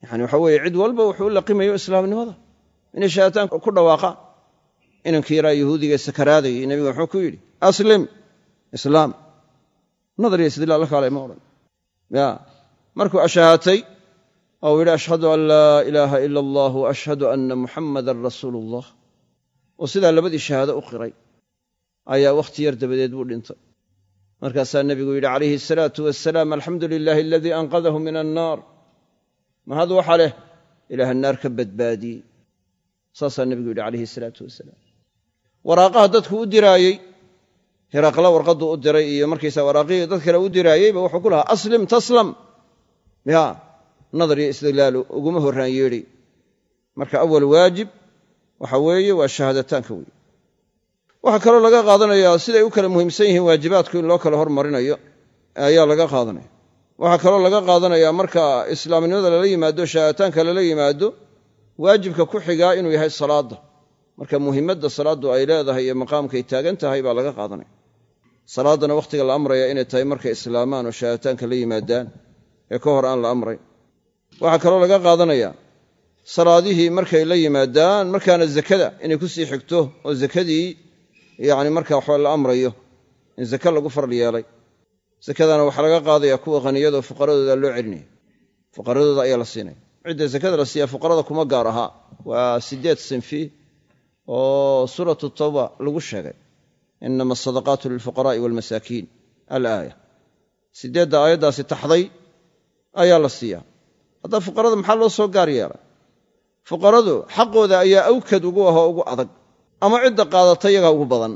yani waxa weeye cid walba wuxuu u laqimayo islaamnimada inay shayaataan ku dhawaaqaan inankii yaraa yahuudiga sakaraadayay nebiga wuxuu ku yidhi aslim islaam nadariya istidlaal la kaalay ma odhan ya markuu ashhaatay oo yidhi ashhadu an laa ilaaha ila allah wa ashhadu anna muxammadan rasuulu ullah oo sidaa labadii shahaado u qiray ayaa wakhti yar dabadeed buu dhintay markaasaa nebigu yidhi calayhi asalaatu wasalaam alxamdu lilaahi aladii anqadahu min annaar mahad waxa leh ilaah naar ka badbaadiyey saasaa nebigu yidhi calayhi asalaatu wasalaam waraaqaha dadku u diraayey hiraqla warqaddu u diray iyo markaysa waraaqihii dad kale u diraayeyba wuxuu ku lahaa aslim taslam ya nadar iyo istidlaalu uguma horraan yeedhi marka awal waajib waxa weeye waa shahaadataanka wey waxaa kaloo laga qaadanayaa siday u kala muhiimsan yihiin waajibaadku in loo kala hormarinayo ayaa laga qaadanaya waxaa kaloo laga qaadanayaa marka islaamnimada lala yimaado shahaadataanka lala yimaado waajibka ku xigaa inuu yahay salaada marka muhimadda salaaddu ay leedahay iyo maqaamkay taagan tahay baa laga qaadanaya salaadana wakhtiga la amraya inay tahay markay islaamaan oo shahaataanka la yimaadaan ee ka hor aan la amray waxaa kaloo laga qaadanayaa salaadihii markay la yimaadaan markaana zakada inay ku sii xigto oo zakadii yacni markaa waxba la amrayo in zake lagu farl yeelay zakadana waxaa laga qaadaya kuwa haniyadoo fuqaradooda loo celinaya fuqaradooda ayaa la siinaya cidda zakada la siiyaa fuqarada kuma gaar ahaa waa sideed sinfi oo suuratu tawba lagu sheegay inama asadaqaatu lilfuqaraai walmasaakiin aaya siddeedda aayaddaasi taxday ayaa la siiyaa haddaa fuqarada maxaa loo soo gaar yeelay fuqaradu xaqooda ayaa awkad ugu ah oo ugu adag ama cidda qaadata iyagaa ugu badan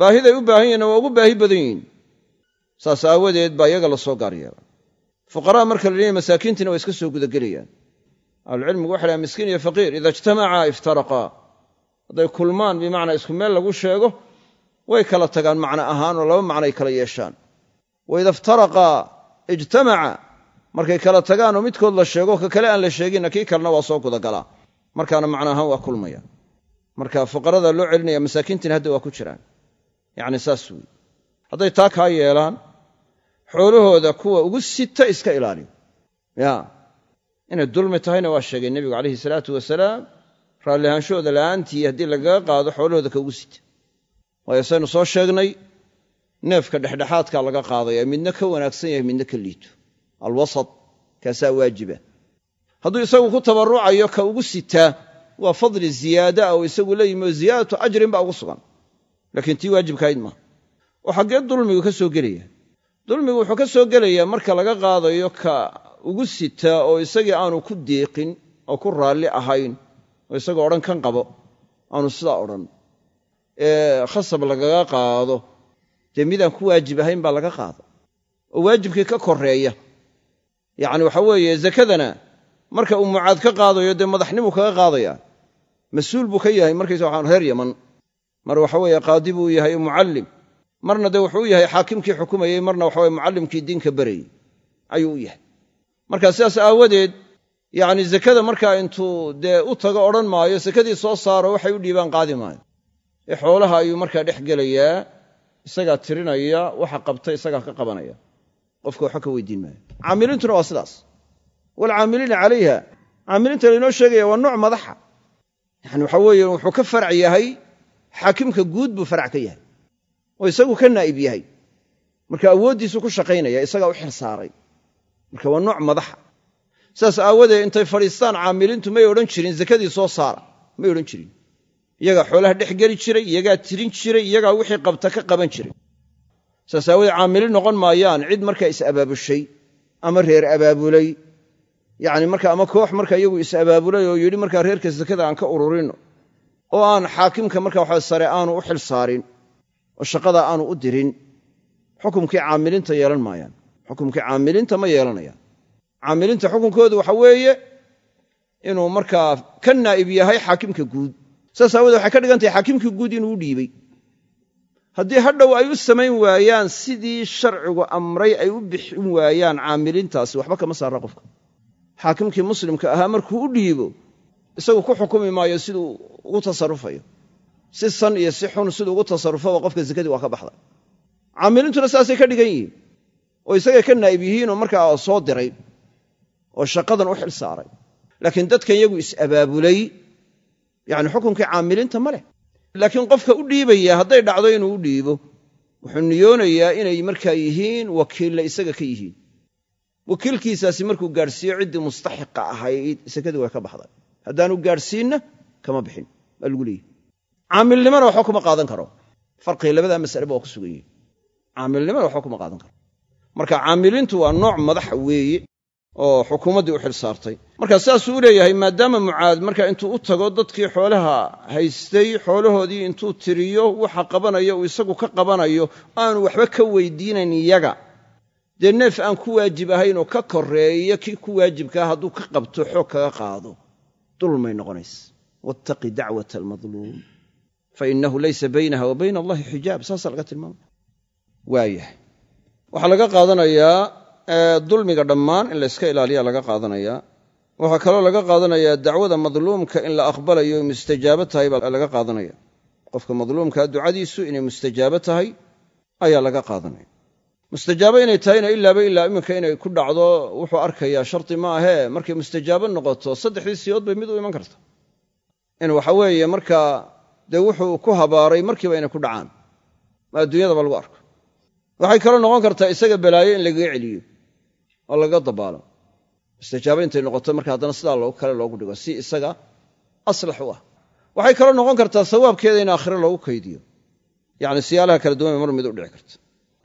baahiday u baahan yihiinna waa ugu baahi badan yihiin saas aawadeed baa iyaga lasoo soo gaar yeelay fuqaraa marka la masaakiintiina waa iska soo gudagelayaan ahlucilmigu waxa dhahay miskiin iyo faqiir ida ijtamaca iftaraqaa hadday kulmaan bimacnaa isku meel lagu sheego way kala tagaan macno ahaan oo laba macnoay kala yeeshaan waida iftaraqa ijtamaca markay kala tagaan oo midkood la sheego ka kale aan la sheeginna kii kalena waa soo gudagalaa markaana macno ahaan waa kulmaya marka fuqarada loo celinaya masaakiintiina hadda waa ku jiraan yacni saas wey hadday taa kaa yeelaan xoolahooda kuwa ugu sita iska ilaaliyo yaa inay dulmi tahayna waa sheegay nebigu calayhi salaatu wasalaam raalliahaanshahooda la'aantii haddii lagaga qaado xoolahooda kaugu sita waayo saynu soo sheegnay neefka dhexdhexaadkaa laga qaadaya midna ka wanaagsan yahay midna ka liito alwasat kaasaa waajiba hadduu isagu ku tabarucayo ka ugu sitaa waa fadli ziyaada a ah oo isagu la yimi oo ziyaadatu ajrin baa ugu sugan laakiin tii waajibkaayd maaha oo xaggee dulmigu ka soo gelaya dulmigu wuxuu ka soo gelayaa marka laga qaadayo ka ugu sita oo isagii aanu ku deeqin oo ku raalli ahayn oo isagoo odhan kan qabo aanu sidaa odhan ee khasab lagaga qaado dee midaan ku waajib ahayn baa laga qaada oo waajibkii ka koreeya yacni waxa weeye zakadana marka uu mucaad ka qaadayo dee madaxnimuu kaga qaadaya mas-uul buu ka yahay markaysa waxaan reer yaman mar waxa weeye qaadi buu yahay mucallim marna dee wuxuu yahay xaakimkii xukumayey marna waxa weye mucallimkii diinka barayey ayuu u yahay marka sidaas aawadeed yacni zakada markaa intuu dee u tago odhan maayo sakadii soo saaro waxay u dhiibaan qaadi maayo ee xoolaha ayuu markaa dhex gelayaa isagaa tirinaya waxa qabta isagaa ka qabanaya qofka waxba ka weydiin maayo caamiliintuna waa sidaas waalcaamiliina calayha caamiliinta laynoo sheegaya waa nooc madaxa yani waxa weeye wuxuu ka farac yahay xaakimka guud buu farac ka yahay oo isagu ka naa'ib yahay marka awooddiisuu ku shaqaynaya isagaa u xil saaray marka waa nooc madaxa saas aawadee intay fadhiistaan caamiliintu may odhan jirin zakadii soo saara may odhan jirin iyagaa xoolaha dhex geli jiray iyagaa tirin jiray iyagaa wixii qabta ka qaban jiray saas aawadee caamili noqon maayaan cid markaa is-abaabushay ama reer abaabulay yacni marka ama koox marka iyagu is-abaabulay oo yidhi markaa reerka zakada aan ka ururino oo aan xaakimka marka waxaa sare aanu u xil saarin oo shaqada aanu u dirin xukumkii caamilinta yeelan maayaan xukumkii caamilinta ma yeelanayaan caamiliinta xukunkooda waxa weeye inuu markaa ka naa'ib yahay xaakimka guud saas aawoodee waxay ka dhigan tahay xaakimkii guud inuu u dhiibay haddii hadhow ay u samayn waayaan sidii sharcigu amray ay u bixin waayaan caamiliintaasi waxba kama saara qofka xaakimkii muslimka ahaa markuu u dhiibo isagu ku xukumi maayo siduu ugu tasarufayo si san iyo si xun siduu ugu tasarufaba qofka zekadii waa ka baxda caamiliintuna saasay ka dhigan yihiin oo isagay ka naa'ib yihiin yihiinoo markaa soo diray oo shaqadan u xil saaray laakiin dadkan iyagu is-abaabulay yacni xukunkii caamiliinta ma leh laakiin qofka u dhiibaya hadday dhacdo inuu u dhiibo wuxuu niyoonayaa inay markaa yihiin wakiilla isaga ka yihiin wakiilkiisaasi markuu gaadhsiiyo ciddii mustaxiqa ahayd sakadii way ka baxday haddaanu gaadhsiinna kama bixin maa lagu leeyahy caamilnimana waxba kuma qaadan karo farqii labadaa masaleba waa ku sugan yihin caamilnimana waxba kuma qaadan karo marka caamiliintu waa nooc madaxa weeye oo xukuumaddii u xil saartay marka saasuu u leeyahay maadaama mucaad marka intuu u tago dadkii xoolaha haystay xoolahoodii intuu tiriyo waxa qabanaya uu isagu ka qabanayo aanu waxba ka weydiinayn iyaga dee neef aan ku waajib ahayn oo ka koreeya kii ku waajibkaa ah hadduu ka qabto xoog kaga qaado dulmay noqonaysa wattaqi dacwata almadluum fa innahu laysa baynaha wa bayna allahi xijaab saasaa laga tilmaamaya waayahay waxaa laga qaadanayaa dulmiga dhammaan in layska ilaaliya laga qaadanayaa waxaa kaloo laga qaadanayaa dacwada madluumka in la aqbalayo mustajaabo tahay baa laga qaadanaya qofka madluumkaa ducadiisu inay mustajaabo tahay ayaa laga qaadanaya mustajaabo inay tahayna ilaaba ilaa iminka inay ku dhacdo wuxuu arkayaa shardi ma ahee markay mustajaabo noqoto saddexdii siyood bay mid u iman karta in waxa weeye markaa dee wuxuu ku habaaray markiiba inay ku dhacaan ma adduunyadaba lagu arko waxay kaloo noqon kartaa isaga balaayo in lagaga celiyo oo lagaga dabaalo istijaabo intay noqoto marka haddana sidaa loo kale loogu dhigo si isaga aslax u ah waxay kaloo noqon kartaa sawaabkeeda in aakhiro loogu kaydiyo yacni siyaalaha kala duwan bay mar mid u dhici karta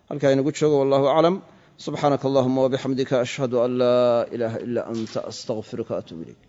halkaa inagu joogo wallahu aclam subxaanaka allahuma wabixamdika ashhadu an laa ilaaha ilaa anta astaqfiruka atuub ilayk